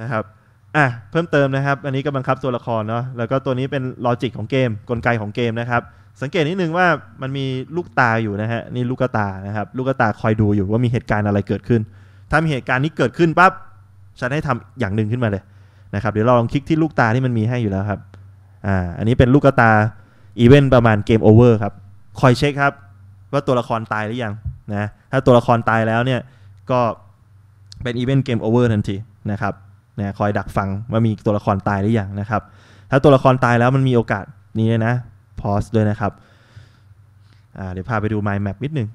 นะครับอ่ะเพิ่มเติมนะครับ อันนี้ก็บังคับตัวละครเนาะแล้วก็ตัวนี้เป็นลอจิกของเกมกลไกของเกมนะครับ สังเกตนิดนึงว่ามันมีลูกตาอยู่นะฮะนี่ลูกตานะครับ ลูกตาคอยดูอยู่ว่ามีเหตุการณ์อะไรเกิดขึ้น ถ้ามีเหตุการณ์นี้เกิดขึ้นปั๊บฉันให้ทำอย่างหนึ่งขึ้นมาเลยนะครับ เดี๋ยวเราลองคลิกที่ลูกตาที่มันมีให้อยู่แล้วครับอ่าอันนี้เป็นลูกตาอีเวนต์ประมาณเกมโอเวอร์ครับคอยเช็คครับ ว่าตัวละครตายหรือยังนะ ถ้าตัวละครตายแล้วเนี่ยก็เป็นอีเวนต์เกมโอเวอร์ทันทีนะครับนะคอยดักฟังว่ามีตัวละครตายหรือยังนะครับ ถ้าตัวละครตายแล้วมันมีโอกาสนี้เลยนะพอสด้วยนะครับเดี๋ยวพาไปดู m มล์ map นิดนึง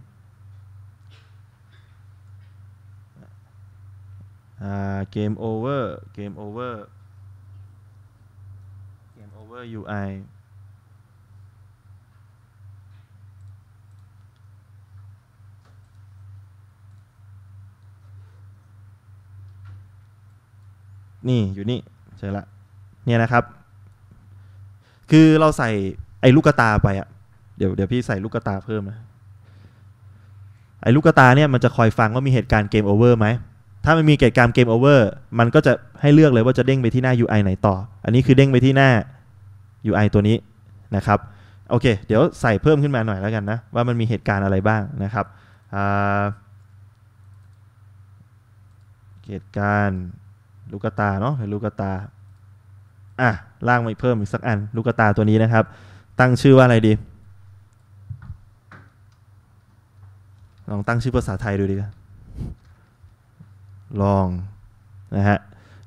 เกมโอเวอร์เกมโอเวอร์เกมโอเวอร์ UI นี่อยู่นี่เจอละเนี่ยนะครับ คือเราใส่ไอ้ลูกตาไปอะเดี๋ยวเดี๋ยวพี่ใส่ลูกตาเพิ่มนะไอ้ลูกตาเนี่ยมันจะคอยฟังว่ามีเหตุการณ์เกมโอเวอร์ไหมถ้ามันมีเหตุการณ์เกมโอเวอร์มันก็จะให้เลือกเลยว่าจะเด้งไปที่หน้า UI ไหนต่ออันนี้คือเด้งไปที่หน้า UI ตัวนี้นะครับโอเคเดี๋ยวใส่เพิ่มขึ้นมาหน่อยแล้วกันนะ ว่ามันมีเหตุการณ์อะไรบ้างนะครับเหตุการณ์ลูกตาเนาะเห็นลูกตาอ่ะล่างมาเพิ่มอีกสักอันลูกตาตัวนี้นะครับ ตั้งชื่อว่าอะไรดีลองตั้งชื่อภาษาไทยดูดีกันลองนะฮะ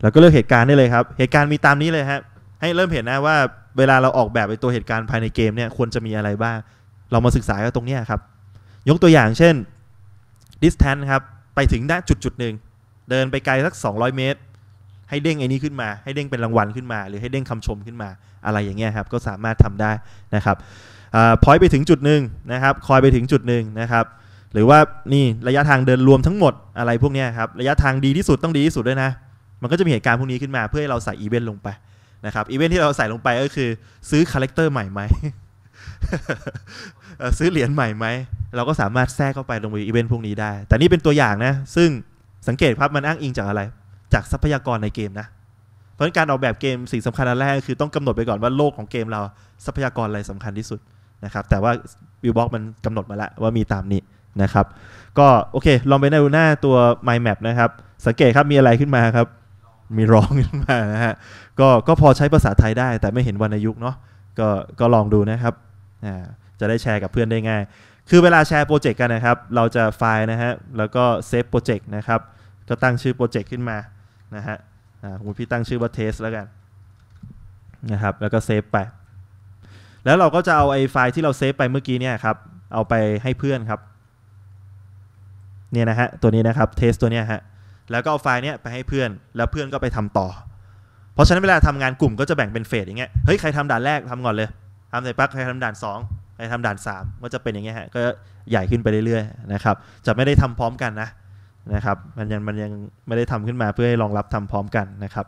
แล้วก็เลือกเหตุการณ์ได้เลยครับ เหตุการณ์มีตามนี้เลยครับให้เริ่มเห็นนะว่าเวลาเราออกแบบไปตัวเหตุการณ์ภายในเกมเนี่ยควรจะมีอะไรบ้าง เรามาศึกษากันตรงนี้ครับยกตัวอย่างเช่น distance ครับไปถึงณจุดจุดหนึ่งเดินไปไกลสัก 200 เมตรให้เด้งไอ้นี้ขึ้นมาให้เด้งเป็นรางวัลขึ้นมา หรือให้เด้งคำชมขึ้นมาอะไรอย่างเงี้ยครับก็สามารถทำได้นะครับพอยไปถึงจุดหนึ่งนะครับ คอยไปถึงจุดหนึ่งนะครับ หรือว่านี่ระยะทางเดินรวมทั้งหมดอะไรพวกเนี้ยครับ ระยะทางดีที่สุดต้องดีที่สุดด้วยนะ มันก็จะมีเหตุการณ์พวกนี้ขึ้นมา เพื่อให้เราใส่อีเวนต์ลงไปนะครับอีเวนต์ที่เราใส่ลงไปก็คือ ซื้อคาแรคเตอร์ใหม่ไหมซื้อเหรียญใหม่ไหมเราก็สามารถแทรกเข้าไปลงในอีเวนต์พวกนี้ได้ แต่นี่เป็นตัวอย่างนะ ซึ่งสังเกตครับมันอ้างอิงจากอะไรจากทรัพยากรในเกมนะ เพราะการออกแบบเกมสิ่งสำคัญอันแรกคือต้องกำหนดไปก่อนว่าโลกของเกมเราทรัพยากรอะไรสำคัญที่สุดนะครับ แต่ว่าวิวบ็อกมันกำหนดมาแล้วว่ามีตามนี้นะครับก็โอเค ลองไปในดูหน้าตัว mind map นะครับสังเกตครับมีอะไรขึ้นมาครับ มีร้องขึ้นมานะฮะ ก็ก็พอใช้ภาษาไทยได้ แต่ไม่เห็นวรรณยุกเนาะก็ก็ลองดูนะครับอ่าจะได้แชร์กับเพื่อนได้ง่าย คือเวลาแชร์โปรเจกต์กันนะครับ เราจะไฟล์นะฮะแล้วก็เซฟโปรเจกต์นะครับก็ตั้งชื่อโปรเจกต์ขึ้นมานะฮะอ่าคุณพี่ตั้งชื่อว่าเทสแล้วกันนะครับแล้วก็เซฟไปแล้วเราก็จะเอาไอ้ไฟล์ที่เราเซฟไปเมื่อกี้เนี่ยครับเอาไปให้เพื่อนครับเนี่ยนะฮะตัวนี้นะครับเทสตัวเนี้ยฮะแล้วก็เอาไฟล์เนี้ยไปให้เพื่อนแล้วเพื่อนก็ไปทำต่อ เพราะฉะนั้นเวลาทำงานกลุ่มก็จะแบ่งเป็นเฟสอย่างเงี้ยเฮ้ยใครทำด่านแรกทำก่อนเลยทำเสจปั๊บใครทำด่าน2ใครทำด่าน3ก็จะเป็นอย่างเงี้ยฮะก็ใหญ่ขึ้นไปเรื่อยๆนะครับจะไม่ได้ทำพร้อมกันนะนะครับมันยังมันยังไม่ได้ทำขึ้นมาเพื่อให้รองรับทำพร้อมกันนะครับ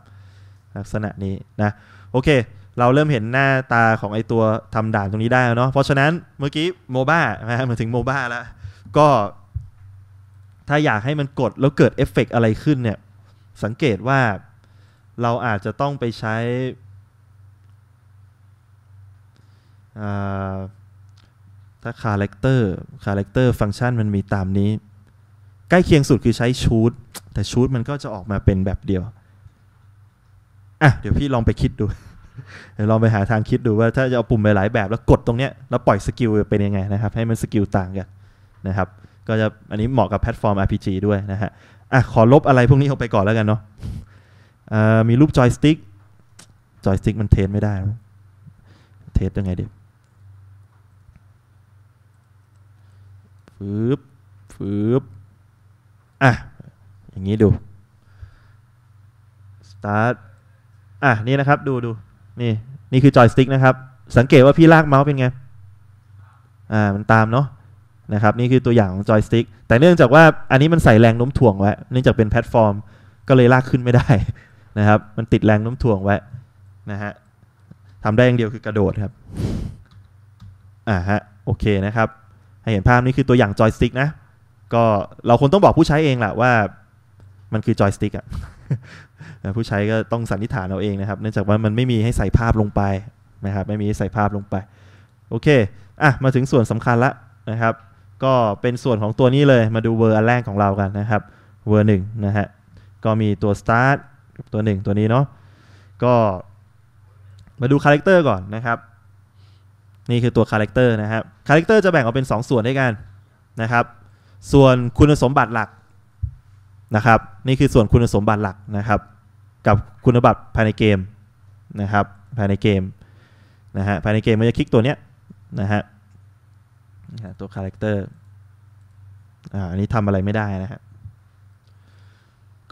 ลักษณะนี้นะโอเค เราเริ่มเห็นหน้าตาของไอตัวทำด่านตรงนี้ได้แล้วเนาะเพราะฉะนั้นเมื่อกี้โมบ้านะมาถึงโมบ้าแล้ว ก็ถ้าอยากให้มันกดแล้วเกิดเอฟเฟกอะไรขึ้นเนี่ยสังเกตว่าเราอาจจะต้องไปใช้ถ้าคาแรคเตอร์คาแรคเตอร์ฟังก์ชันมันมีตามนี้ใกล้เคียงสุดคือใช้ชูดแต่ชูดมันก็จะออกมาเป็นแบบเดียว อ่ะ เดี๋ยวพี่ลองไปคิดดู เดี๋ยวลองไปหาทางคิดดูว่าถ้าจะเอาปุ่มไปหลายแบบแล้วกดตรงเนี้ยแล้วปล่อยสกิลเป็นยังไงนะครับ ให้มันสกิลต่างกันนะครับ ก็จะอันนี้เหมาะกับแพลตฟอร์ม RPG ด้วยนะฮะ อ่ะ ขอลบอะไรพวกนี้ออกไปก่อนแล้วกันเนาะมีรูปจอยสติ๊ก จอยสติ๊กมันเทสไม่ได้เทสยังไงเดี๋ยวฟืบฟืบอ่ะอย่างนี้ดู start อ่ะ นี่นะครับดูดูนี่นี่คือจอยสติ๊กนะครับสังเกตว่าพี่ลากเมาส์เป็นไงอ่ามันตามเนาะนะครับนี่คือตัวอย่างของจอยสติ๊กแต่เนื่องจากว่าอันนี้มันใส่แรงโน้มถ่วงไว้เนื่องจากเป็นแพลตฟอร์ม ก็เลยลากขึ้นไม่ได้นะครับมันติดแรงโน้มถ่วงไว้นะฮะทำได้อย่างเดียวคือกระโดดครับอ่าฮะโอเคนะครับให้เห็นภาพนี่คือตัวอย่างจอยสติ๊กนะก็เราคงต้องบอกผู้ใช้เองแหละว่ามันคือจอยสติ๊กอ่ะผู้ใช้ก็ต้องสันนิษฐานเอาเองนะครับเนื่องจากว่ามันไม่มีให้ใส่ภาพลงไปนะครับ ไม่มีให้ใส่ภาพลงไปโอเคอ่ะมาถึงส่วนสำคัญละนะครับ ก็เป็นส่วนของตัวนี้เลยมาดูเวอร์อันแรกของเรากันนะครับเวอร์หนึ่งนะฮะก็มีตัว start ตัว 1 ตัวนี้เนาะก็มาดูคาแรคเตอร์ก่อนนะครับ นี่คือตัวคาแรคเตอร์นะครับคาแรคเตอร์จะแบ่งออกเป็น 2 ส่วนด้วยกันนะครับส่วนคุณสมบัติหลักนะครับ นี่คือส่วนคุณสมบัติหลักนะครับ กับคุณสมบัติภายในเกมนะครับ ภายในเกมนะฮะภายในเกมมันจะคลิกตัวเนี้ยนะฮะตัวคาแรคเตอร์อ่าอันนี้ทำอะไรไม่ได้นะฮะ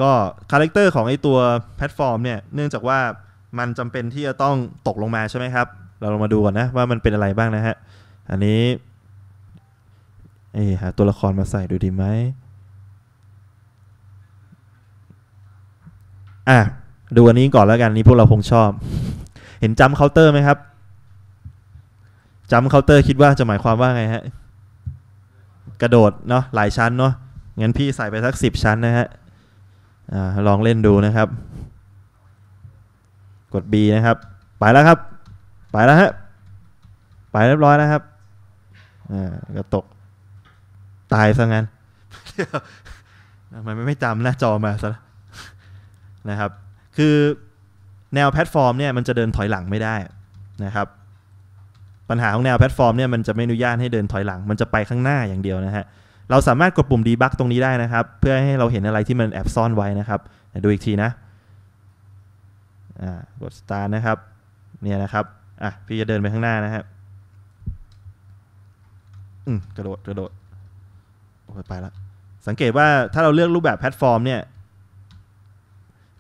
ก็คาแรคเตอร์ของไอตัวแพลตฟอร์มเนี่ยเนื่องจากว่ามันจำเป็นที่จะต้องตกลงมาใช่ไหมครับ เราลองมาดูก่อนนะว่ามันเป็นอะไรบ้างนะฮะอันนี้เอหาตัวละครมาใส่ดูดีไหมอ่ะดูอันนี้ก่อนแล้วกันนี้พวกเราคงชอบ เห็นจำเคาน์เตอร์ไหมครับจำเคาน์เตอร์คิดว่าจะหมายความว่าไงฮะกระโดดเนาะหลายชั้นเนาะงั้นพี่ใส่ไปสักสิบชั้นนะฮะอ่าลองเล่นดูนะครับ กด B นะครับ ไปแล้วครับ ไปแล้วฮะไปเรียบร้อยแล้วครับอ่าก็ตกตายซะงั้นมันไม่จำหน้าจอมาซะนะครับ คือแนวแพลตฟอร์มเนี่ยมันจะเดินถอยหลังไม่ได้นะครับ ปัญหาของแนวแพลตฟอร์มเนี่ยมันจะไม่อนุญาตให้เดินถอยหลัง มันจะไปข้างหน้าอย่างเดียวนะฮะ เราสามารถกดปุ่มดีบักตรงนี้ได้นะครับ เพื่อให้เราเห็นอะไรที่มันแอบซ่อนไว้นะครับ ดูอีกทีนะกด start นะครับ เนี่ยนะครับอ่ะพี่จะเดินไปข้างหน้านะครับอืมกระโดด กระโดดไปแล้ว สังเกตว่าถ้าเราเลือกรูปแบบแพลตฟอร์มเนี่ย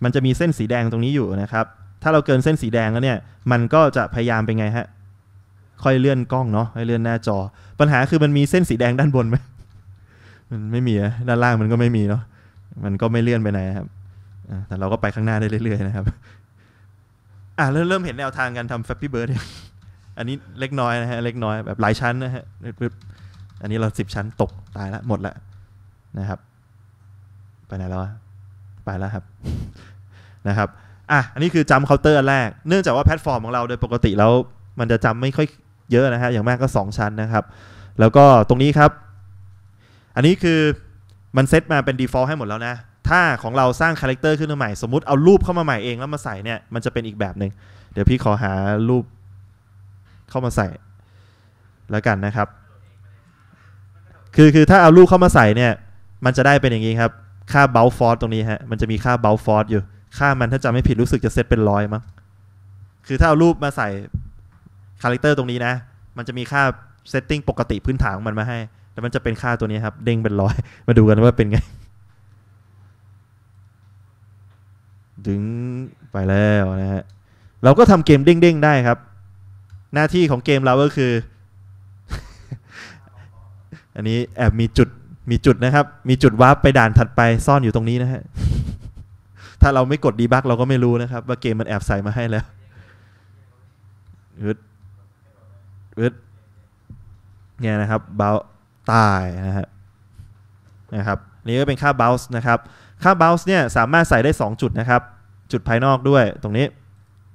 มันจะมีเส้นสีแดงตรงนี้อยู่นะครับ ถ้าเราเกินเส้นสีแดงแล้วเนี่ย มันก็จะพยายามเป็นไงฮะ ค่อยเลื่อนกล้องเนาะค่อยเลื่อนหน้าจอ ปัญหาคือมันมีเส้นสีแดงด้านบนไหม มันไม่มีอะด้านล่างมันก็ไม่มีเนาะ มันก็ไม่เลื่อนไปไหนครับแต่เราก็ไปข้างหน้าได้เรื่อยๆนะครับ อ่าเริ่มเริ่มเห็นแนวทางการทำแฟปปี้เบิร์ดอันนี้เล็กน้อยนะฮะ เล็กน้อยแบบหลายชั้นนะฮะอันนี้เราสิบชั้นตก ตายละหมดละนะครับ ไปไหนแล้วไปแล้วครับนะครับอ่ะอันนี้คือจำเคาน์เตอร์แรกเนื่องจากว่าแพลตฟอร์มของเราโดยปกติแล้ว มันจะจำไม่ค่อยเยอะนะฮะ อย่างมากก็ 2 ชั้นนะครับ แล้วก็ตรงนี้ครับ อันนี้คือมันเซตมาเป็น default ให้หมดแล้วนะ ถ้าของเราสร้างคาแรคเตอร์ขึ้นมาใหม่สมมติเอารูปเข้ามาใหม่เอง แล้วมาใส่เนี่ยมันจะเป็นอีกแบบหนึง่งเดี๋ยวพี่ขอหารูปเข้ามาใส่แล้วกันนะครับคือคือถ้าเอาลูกเข้ามาใส่เนี่ยมันจะได้เป็นอย่างนี้ครับ ค่าเบลฟอร์ตรงนี้ฮะมันจะมีค่าเบลฟอร์ตอยู่ค่ามันถ้าจำไม่ผิดรู้สึกจะเซตเป็นร้อยมั้งคือถ้าเอารูปมาใส่คาแรคเตอร์ตรงนี้นะ มันจะมีค่าเซตติ้งปกติพื้นฐานของมันมาให้ แล้วมันจะเป็นค่าตัวนี้ครับเด้งเป็นร้อยมาดูกันว่าเป็นไง ดึงไปแล้วนะฮะเราก็ทำเกมเด้งๆได้ครับ หน้าที่ของเกมเราก็คืออันนี้แอบมีจุด มีจุดนะครับ มีจุดวาร์ปไปด่านถัดไปซ่อนอยู่ตรงนี้นะฮะถ้าเราไม่กดดีบักเราก็ไม่รู้นะครับ ว่าเกมมันแอบใส่มาให้แล้วเวดอึดเนี่ยนะครับเบาตายนะฮะนะครับนี่ก็เป็นค่าเบลส์นะครับ ค่าเบลส์เนี่ยสามารถใส่ได้ 2 จุดนะครับ จุดภายนอกด้วยตรงนี้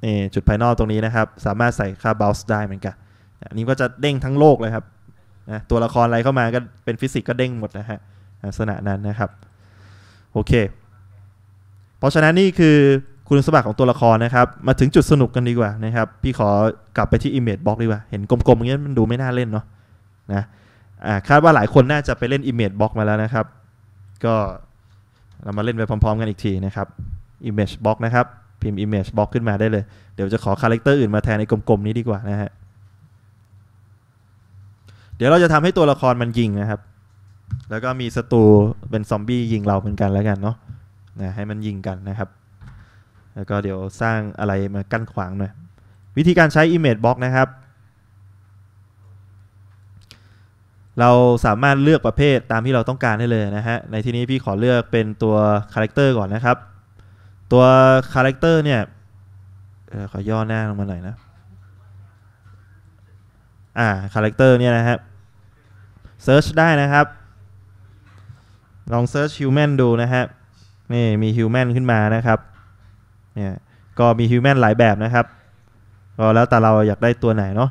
นี่จุดภายนอกตรงนี้นะครับ สามารถใส่ค่าเบลส์ ได้เหมือนกันอันนี้ก็จะเด้งทั้งโลกเลยครับนะตัวละครอะไรเข้ามาก็เป็นฟิสิกส์ก็เด้งหมดนะฮะ ลักษณะนั้นนะครับ โอเค เพราะฉะนั้นนี่คือคุณสมบัติของตัวละครนะครับ มาถึงจุดสนุกกันดีกว่านะครับ พี่ขอกลับไปที่ Image Box ดีกว่า เห็นกลมๆอย่างนี้มันดูไม่น่าเล่นเนาะ นะคาดว่าหลายคนน่าจะไปเล่น Image Box มาแล้วนะครับ ก็เรามาเล่นไปพร้อมๆ กันอีกทีนะครับ Image Box นะครับ พิมพ์ Image Box ขึ้นมาได้เลย เดี๋ยวจะขอคาแรคเตอร์อื่นมาแทนไอ้กลมๆ นี้ดีกว่านะฮะเดี๋ยวเราจะทำให้ตัวละครมันยิงนะครับ แล้วก็มีศัตรูเป็นซอมบี้ยิงเราเหมือนกันแล้วกันเนาะนะให้มันยิงกันนะครับ แล้ว ก็เดี๋ยวสร้างอะไรมากั้นขวางหน่อย วิธีการใช้ image box นะครับ เราสามารถเลือกประเภทตามที่เราต้องการได้เลยนะฮะ ในที่นี้พี่ขอเลือกเป็นตัวคาแรคเตอร์ก่อนนะครับ ตัวคาแรคเตอร์เนี่ยขอย่อหน้าลงมาหน่อยนะอ่า คาแรคเตอร์เนี่ยนะครับเซิร์ชได้นะครับ ลองเซิร์ชฮิวแมนดูนะครับนี่มีฮิวแมนขึ้นมานะครับเนี่ยก็มีฮิวแมนหลายแบบนะครับก็แล้วแต่เราอยากได้ตัวไหนเนาะ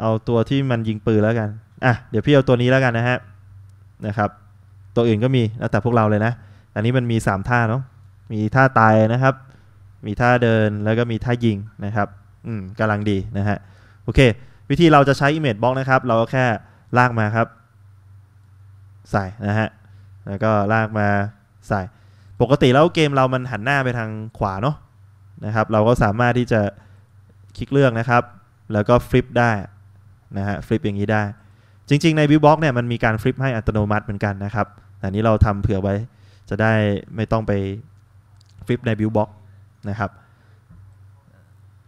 เอาตัวที่มันยิงปืนแล้วกัน อ่ะเดี๋ยวพี่เอาตัวนี้แล้วกันนะฮะนะครับ ตัวอื่นก็มี แล้วแต่พวกเราเลยนะ อันนี้มันมี 3 ท่าเนาะ มีท่าตายนะครับ มีท่าเดิน แล้วก็มีท่ายิงนะครับอืมกำลังดีนะฮะ โอเค วิธีเราจะใช้ image box นะครับ เราก็แค่ลากมาครับ ใส่นะฮะ แล้วก็ลากมาใส่ ปกติแล้วเกมเรามันหันหน้าไปทางขวาเนาะนะครับ เราก็สามารถที่จะคลิกเลือกนะครับ แล้วก็ฟลิปได้ นะฮะฟลิปอย่างนี้ได้ จริงๆในวิวบ็อกเนี่ยมันมีการฟลิปให้อัตโนมัติเหมือนกันนะครับอันนี้เราทำเผื่อไว้ จะได้ไม่ต้องไปฟลิปในวิวบ็อกนะครับ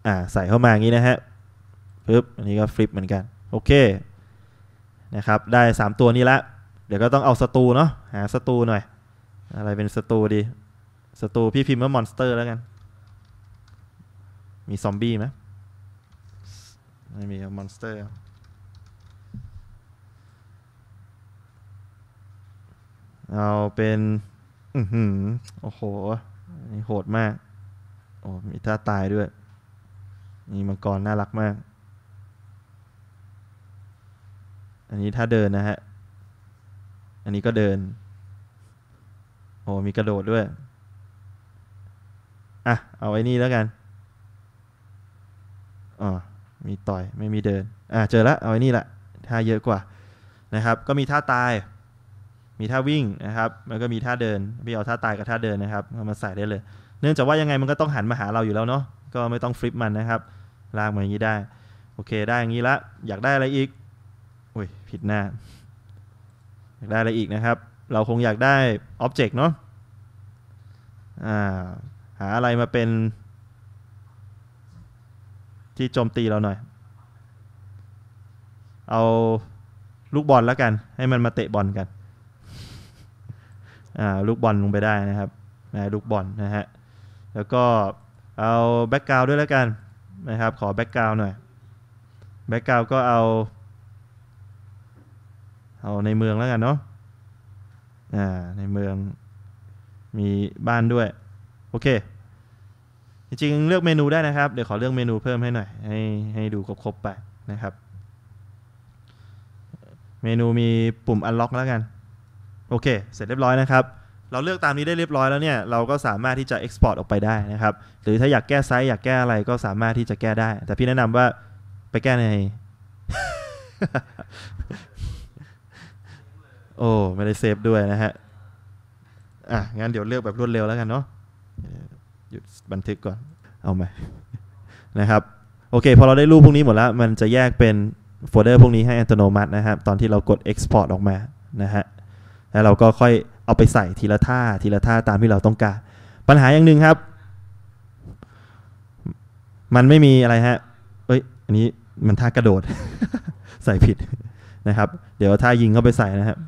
อ่าใส่เข้ามาอย่างนี้นะฮะ ปึ๊บ อันนี้ก็ฟลิปเหมือนกัน โอเค นะครับ ได้ 3 ตัวนี้ละเดี๋ยวก็ต้องเอาสตูเนาะ หาสตูหน่อย อะไรเป็นสตูดีสตูพี่พิมพ์ว่ามอนสเตอร์แล้วกัน มีซอมบี้ไหม ไม่มีมอนสเตอร์ เอาเป็น อือหือโอ้โหนี่โหดมาก โอ้ มีท่าตายด้วยนี่มังกร น่ารักมาก อันนี้ถ้าเดินนะฮะ อันนี้ก็เดิน โอ้ มีกระโดดด้วย อ่ะ เอาไอ้นี่แล้วกันอ๋อมีต่อย ไม่มีเดิน อ่ะ เจอละเอาไอ้นี่ละ ท่าเยอะกว่านะครับ ก็มีท่าตาย มีท่าวิ่งนะครับ แล้วก็มีท่าเดิน พี่เอาท่าตายกับท่าเดินนะครับเอามาใส่ได้เลย เนื่องจากว่ายังไงมันก็ต้องหันมาหาเราอยู่แล้วเนาะ ก็ไม่ต้องฟลิปมันนะครับลากมาอย่างนี้ได้โอเคได้อย่างนี้ละอยากได้อะไรอีกอุ้ยผิดหน้า อยากได้อะไรอีกนะครับ เราคงอยากได้อ็อบเจกต์เนาะหาอะไรมาเป็นที่โจมตีเราหน่อย เอาลูกบอลแล้วกันให้มันมาเตะบอลกันลูกบอลลงไปได้นะครับลูกบอลนะฮะแล้วก็เอาแบ็กกราวด์ด้วยแล้วกันนะครับ ขอแบ็กกราวน์หน่อยแบ็กกราวน์ก็เอา เอาในเมืองแล้วกันเนาะอ่าในเมืองมีบ้านด้วย โอเค จริง ๆ เลือกเมนูได้นะครับ เดี๋ยวขอเลือกเมนูเพิ่มให้หน่อย ให้ให้ดูครบๆไปนะครับ เมนูมีปุ่มันล็อกแล้วกัน โอเค เสร็จเรียบร้อยนะครับเราเลือกตามนี้ได้เรียบร้อยแล้วเนี่ย เราก็สามารถที่จะ export ออกไปได้นะครับ หรือถ้าอยากแก้ไซส์อยากแก้อะไรก็สามารถที่จะแก้ได้ แต่พี่แนะนำว่าไปแก้ในโอ้ไม่ได้เซฟด้วยนะฮะอ่ะงั้นเดี๋ยวเลือกแบบรวดเร็วแล้วกันเนาะหยุดบันทึกก่อน เอาไหมนะครับโอเคพอเราได้รูปพวกนี้หมดแล้วมันจะแยกเป็นโฟลเดอร์พวกนี้ให้อัตโนมัตินะครับตอนที่เรากด Export ออกมานะฮะแล้วเราก็ค่อยเอาไปใส่ทีละท่าทีละท่าตามที่เราต้องการ ปัญหาอย่างหนึ่งครับมันไม่มีอะไรฮะเอ้ยอันนี้มันท่ากระโดด ใส่ผิดนะครับ เดี๋ยวท่ายิงเข้าไปใส่นะครับ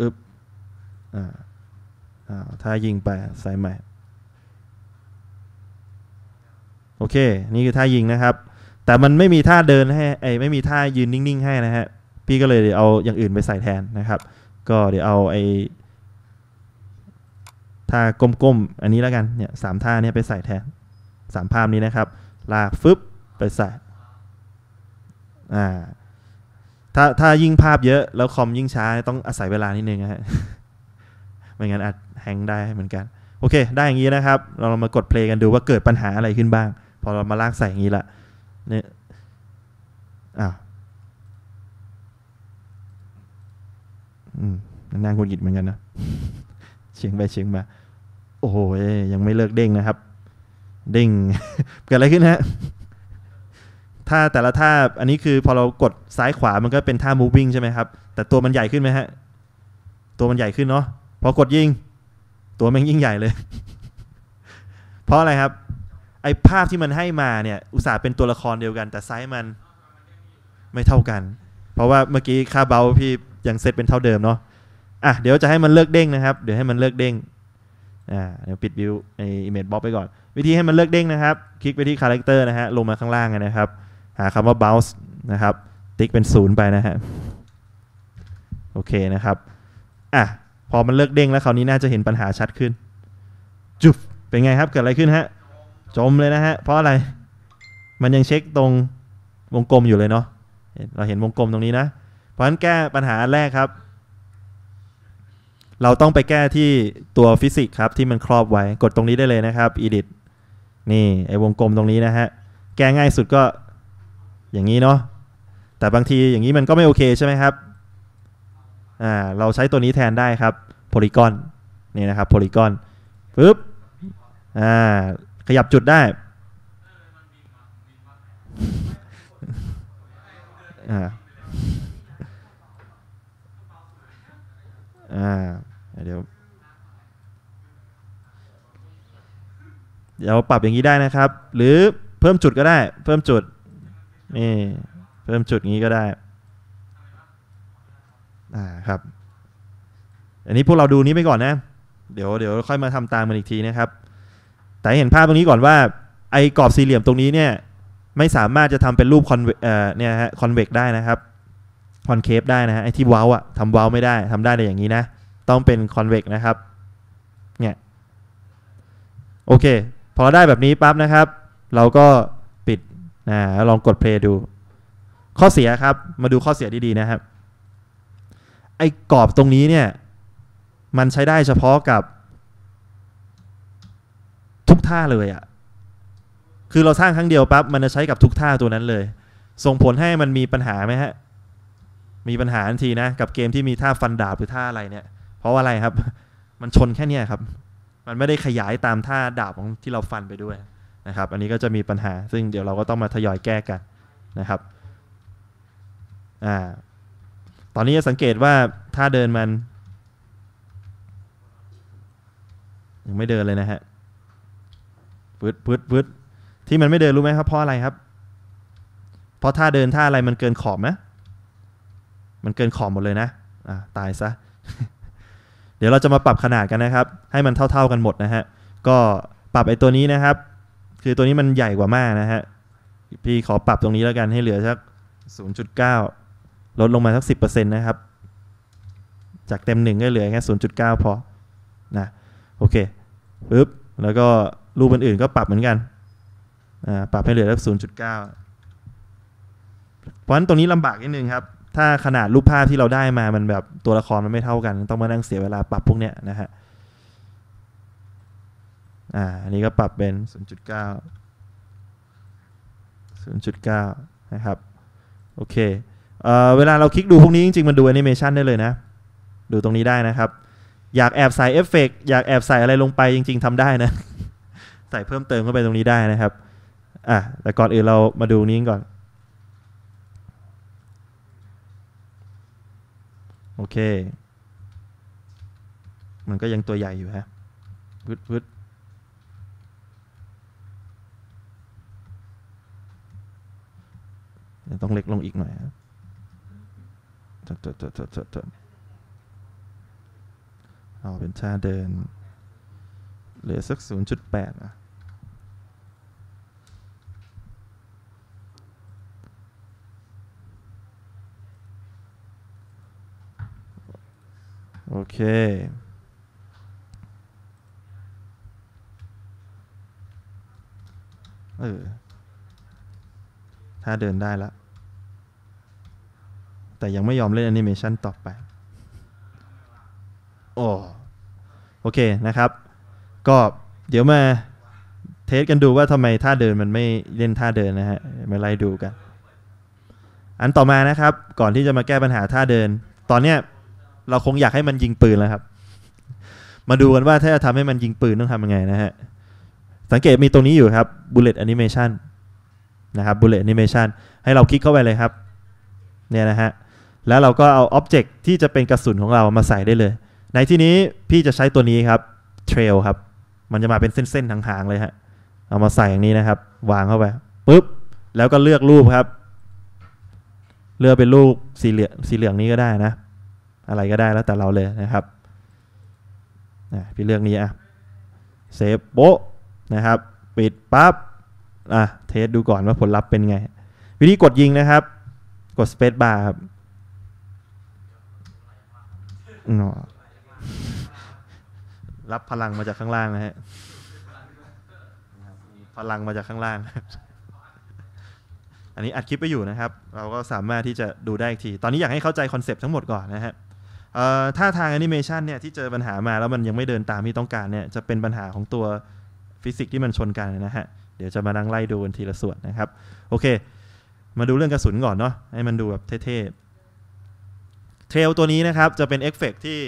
อึบอ่าอ่าท่ายิงไปใส่ใหม่โอเค นี่คือท่ายิงนะครับ แต่มันไม่มีท่าเดินให้ไอ้ไม่มีท่ายืน นิ่งๆให้นะฮะพี่ก็เลยเอาอย่างอื่นไปใส่แทนนะครับ ก็เดี๋ยวเอาไอ้ท่าก้มๆอันนี้แล้วกันเนี่ยสามท่าเนี่ยไปใส่แทนสามภาพนี้นะครับลากฟึบไปใส่อ่าถ้าถ้ายิ่งภาพเยอะ แล้วคอมยิ่งช้าต้องอาศัยเวลานิดนึงนะฮะไม่งั้นอาจแฮงได้เหมือนกันโอเค ได้อย่างนี้นะครับเรามากดเพลงกันดูว่าเกิดปัญหาอะไรขึ้นบ้างพอเรามาลากใส่อย่างนี้ละเนี่ยอืมน่งคุณหิดเหมือนกันนะเชียงไปเชียงมา โอ้โหยังไม่เลิก เด้งนะครับเด้งเกิดอะไรขึ้นฮะท่าแต่ละท่าอันนี้คือพอเรากดซ้ายขวามันก็เป็นท่า moving ใช่ไหมครับแต่ตัวมันใหญ่ขึ้นไหมฮะ ตัวมันใหญ่ขึ้นเนาะพอกดยิงตัวมันยิ่งใหญ่เลย เพราะอะไรครับ ไอภาพที่มันให้มาเนี่ย อุตส่าห์เป็นตัวละครเดียวกัน แต่ไซส์มันไม่เท่ากัน เพราะว่าเมื่อกี้ค่าเบาพี่ยังเซตเป็นเท่าเดิมเนาะ อ่ะ เดี๋ยวจะให้มันเลิกเด้งนะครับ เดี๋ยวให้มันเลิกเด้ง อ่า เดี๋ยวปิดวิวไออิมเมจบล็อกไปก่อน วิธีให้มันเลิกเด้งนะครับ คลิกไปที่คาแรคเตอร์นะฮะ ลงมาข้างล่างนะครับ หาคำว่า bounce นะครับ ติ๊กเป็นศูนย์ไปนะฮะ โอเคนะครับ อ่ะ พอมันเลิกเด้งแล้วคราวนี้น่าจะเห็นปัญหาชัดขึ้นจุบเป็นไงครับ เกิดอะไรขึ้นฮะ จมเลยนะฮะ เพราะอะไร มันยังเช็คตรงวงกลมอยู่เลยเนาะ เราเห็นวงกลมตรงนี้นะราะฉะนั้นแก้ปัญหาแรกครับ เราต้องไปแก้ที่ตัวฟิสิกส์ครับที่มันครอบไว้กดตรงนี้ได้เลยนะครับ edit นี่ไอวงกลมตรงนี้นะฮะแก้ง่ายสุดก็อย่างนี้เนาะแต่บางทีอย่างนี้มันก็ไม่โอเค ใช่ไหมครับอ่าเราใช้ตัวนี้แทนได้ครับโพลีกอนนี่นะครับโพลีกอนปึ๊บอ่าขยับจุดได้อ่าอ่าเดี๋ยว เดี๋ยวปรับอย่างนี้ได้นะครับ หรือเพิ่มจุดก็ได้ เพิ่มจุดนี่เพิ่มจุดงี้ก็ได้ อ่าครับ อันนี้พวกเราดูนี้ไปก่อนนะ เดี๋ยวเดี๋ยว ค่อยมาทำตามมันอีกทีนะครับ แต่เห็นภาพตรงนี้ก่อนว่า ไอ้กรอบสี่เหลี่ยมตรงนี้เนี่ยไม่สามารถจะทำเป็นรูปคอนเวเนี่ยฮะคอนเวกได้นะครับคอนเคฟได้นะฮะไอ้ที่เว้าอะทำเว้าไม่ได้ทำได้ในอย่างนี้นะ ต้องเป็นคอนเวกนะครับเนี่ยโอเค พอได้แบบนี้ปั๊บนะครับ เราก็ปิดนะลองกดเพลย์ดู ข้อเสียครับ มาดูข้อเสียดี ๆ นะครับ ไอ้กรอบตรงนี้เนี่ย มันใช้ได้เฉพาะกับ ทุกท่าเลยอะคือเราสร้างครั้งเดียวปั๊บมันจะใช้กับทุกท่าตัวนั้นเลย ส่งผลให้มันมีปัญหาไหมฮะมีปัญหาทันทีนะกับเกมที่มีท่าฟันดาบหรือท่าอะไรเนี่ย เพราะว่าอะไรครับ มันชนแค่เนี้ครับ มันไม่ได้ขยายตามท่าดาบของที่เราฟันไปด้วยนะครับ อันนี้ก็จะมีปัญหาซึ่งเดี๋ยวเราก็ต้องมาทยอยแก้กันนะครับ อ่า ตอนนี้จะสังเกตว่าท่าเดินมัน ยังไม่เดินเลยนะฮะปึ๊ดปึ๊ดปึ๊ดที่มันไม่เดินรู้ไหมครับเพราะอะไรครับ เพราะท่าเดินท่าอะไรมันเกินขอบนะมันเกินขอบหมดเลยนะ อ่ะตายซะ เดี๋ยวเราจะมาปรับขนาดกันนะครับ ให้มันเท่าๆกันหมดนะฮะ ก็ปรับไอ้ตัวนี้นะครับ คือตัวนี้มันใหญ่กว่ามากนะฮะ พี่ขอปรับตรงนี้แล้วกันให้เหลือสัก 0.9 ลดลงมาสัก 10%นะครับ จากเต็มหนึ่งก็เหลือแค่ 0.9พอนะ โอเค ปึ๊บ แล้วก็รูปอื่นๆก็ปรับเหมือนกันปรับให้เหลือสัก0.9 เพราะฉะนั้นตรงนี้ลำบากนิดนึงครับถ้าขนาดรูปภาพที่เราได้มา มันแบบตัวละครมันไม่เท่ากัน ต้องมานั่งเสียเวลาปรับพวกเนี้ยนะฮะอ่า อันนี้ก็ปรับเป็น 0.9 0.9 นะครับ โอเคเอ่อเวลาเราคลิกดูพวกนี้จริงๆ มันดูแอนิเมชันได้เลยนะ ดูตรงนี้ได้นะครับ อยากแอบใส่เอฟเฟกอยากแอบใส่อะไรลงไปจริงๆ ทำได้นะ ใส่เพิ่มเติมเข้าไปตรงนี้ได้นะครับ อ่ะแต่ก่อนอื่นเรามาดูนี้ก่อนโอเค มันก็ยังตัวใหญ่อยู่ฮะวึดวึดต้องเล็กลงอีกหน่อยฮะเดอดเดอดดดเอาเป็นท่าเดินเหลือสัก0.8อ่ะโอเคเออถ้าเดินได้ละแต่ยังไม่ยอมเล่นแอนิเมชันต่อไปโอ้โอเคนะครับ ก็เดี๋ยวมาเทสกันดูว่าทำไมท่าเดินมันไม่เล่นท่าเดินนะฮะมาไล่ดูกัน อันต่อมานะครับ ก่อนที่จะมาแก้ปัญหา ท่าเดิน ตอนเนี้ยเราคงอยากให้มันยิงปืนแล้วครับ มาดูกันว่าถ้าจะทำให้มันยิงปืนต้องทำยังไงนะฮะ สังเกตมีตรงนี้อยู่ครับ bullet animation นะครับ bullet animation ให้เราคลิกเข้าไปเลยครับ เนี่ยนะฮะ แล้วเราก็เอาอ็อบเจกต์ที่จะเป็นกระสุนของเรามาใส่ได้เลย ในที่นี้พี่จะใช้ตัวนี้ครับ trail ครับ มันจะมาเป็นเส้นๆทางๆ เลยฮะ เอามาใส่อย่างนี้นะครับ วางเข้าไปปุ๊บ แล้วก็เลือกรูปครับ เลือกเป็นรูปสีเหลืองสีเหลืองนี้ก็ได้นะอะไรก็ได้แล้วแต่เราเลยนะครับนะพี่เลือกนี้อ่ะเซฟโปะนะครับปิดปับ๊บอ่ะเทสดูก่อนว่าผลลัพธ์เป็นไง วิธีกดยิงนะครับ กดสเปซบาร์ครับรับพลังมาจากข้างล่างนะฮะพลังมาจากข้างล่างอันนี้อัดคลิปไปอยู่นะครับ เราก็สามารถที่จะดูได้อีกทีตอนนี้อยากให้เข้าใจคอนเซปต์ทั้งหมดก่อนนะฮะถ้าทางแอนิเมชันเนี่ยที่เจอปัญหามาแล้วมันยังไม่เดินตามที่ต้องการเนี่ยจะเป็นปัญหาของตัวฟิสิกส์ที่มันชนกันนะฮะ เดี๋ยวจะมานั่งไล่ดูกันทีละส่วนนะครับ โอเค มาดูเรื่องกระสุนก่อนเนาะให้มันดูแบบเท่ๆเทรลตัวนี้นะครับจะเป็นเอฟเฟกที่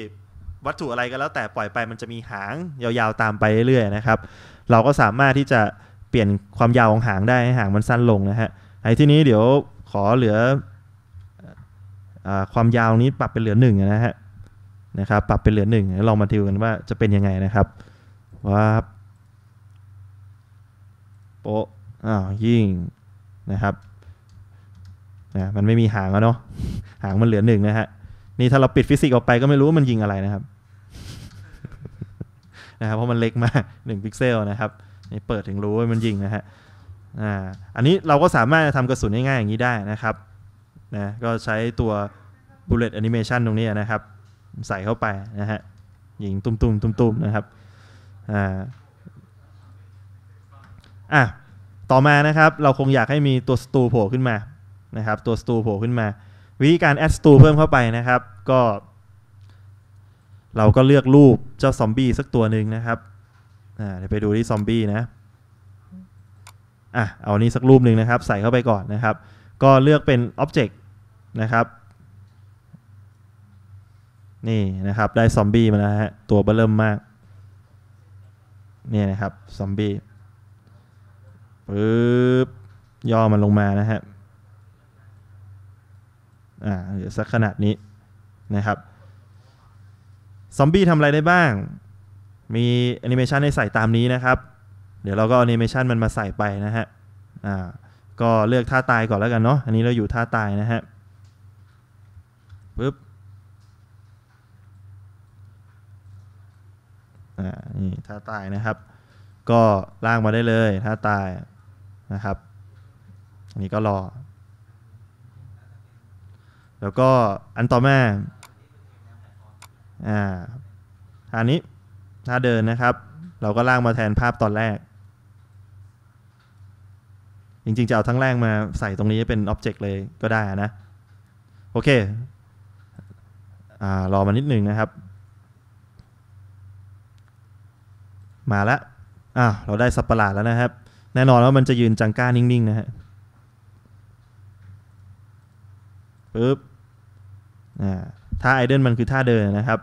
วัตถุอะไรก็แล้วแต่ปล่อยไป มันจะมีหางยาวๆตามไปเรื่อยๆนะครับ เราก็สามารถที่จะเปลี่ยนความยาวของหางได้ให้หางมันสั้นลงนะฮะไอ้ที่นี้เดี๋ยวขอเหลือความยาวนี้ปรับเป็นเหลือ1นะฮะนะครับปรับเป็นเหลือ1ลองมาดูกันว่าจะเป็นยังไงนะครับว่าโปะอ้าวยิ่งนะครับนะมันไม่มีหางแล้วเนาะหางมันเหลือหนึ่งนะฮะนี่ถ้าเราปิดฟิสิกส์ออกไปก็ไม่รู้ว่ามันยิงอะไรนะครับนะครับ เพราะมันเล็กมากหนึ่งพิกเซลนะครับนี่เปิดถึงรู้ว่ามันยิงนะฮะอ่าอันนี้เราก็สามารถทำกระสุนง่ายๆอย่างนี้ได้นะครับนะก็ใช้ตัว Bullet Animation ตรงนี้นะครับ ใส่เข้าไปนะฮะยิงตุ้มๆตุ้มๆนะครับอ่าอ่ะต่อมานะครับเราคงอยากให้มีตัวสตูโผล่ขึ้นมานะครับตัวสตูโผล่ขึ้นมา วิธีการแอดสตูเพิ่มเข้าไปนะครับก็ เราก็เลือกรูปเจ้าซอมบี้สักตัวหนึ่งนะครับอ่าเดี๋ยวไปดูที่ซอมบี้นะอ่ะเอานี้สักรูปหนึ่งนะครับ ใส่เข้าไปก่อนนะครับ ก็เลือกเป็นอ็อบเจกต์นะครับ นี่นะครับ ได้ซอมบี้มาแล้วฮะตัวเบิ่มมากเนี่ยนะครับซอมบี้ปึ๊บย่อมันลงมานะฮะอ่าเดี๋ยวสักขนาดนี้นะครับซอมบี้ทำอะไรได้บ้าง มีแอนิเมชันให้ใส่ตามนี้นะครับ เดี๋ยวเราก็แอนิเมชันมันมาใส่ไปนะฮะอ่าก็เลือกท่าตายก่อนแล้วกันเนาะอันนี้เราอยู่ท่าตายนะฮะปึ๊บอ่านี่ ถ้าตายนะครับ ก็ล่างมาได้เลย ถ้าตายนะครับ อันนี้ก็รอ แล้วก็อันต่อมาอ่าอันนี้ถ้าเดินนะครับ เราก็ล่างมาแทนภาพตอนแรก จริงๆจะเอาทั้งแรกมาใส่ตรงนี้เป็นอ็อบเจกต์เลยก็ได้นะ โอเครอมานิดนึงนะครับ มาแล้วอ่าเราได้สับประหลาดแล้วนะครับ แน่นอนว่ามันจะยืนจังก้านิ่งๆนะฮะปึ๊บอ่าท่าไอเดนมันคือท่าเดินนะครับ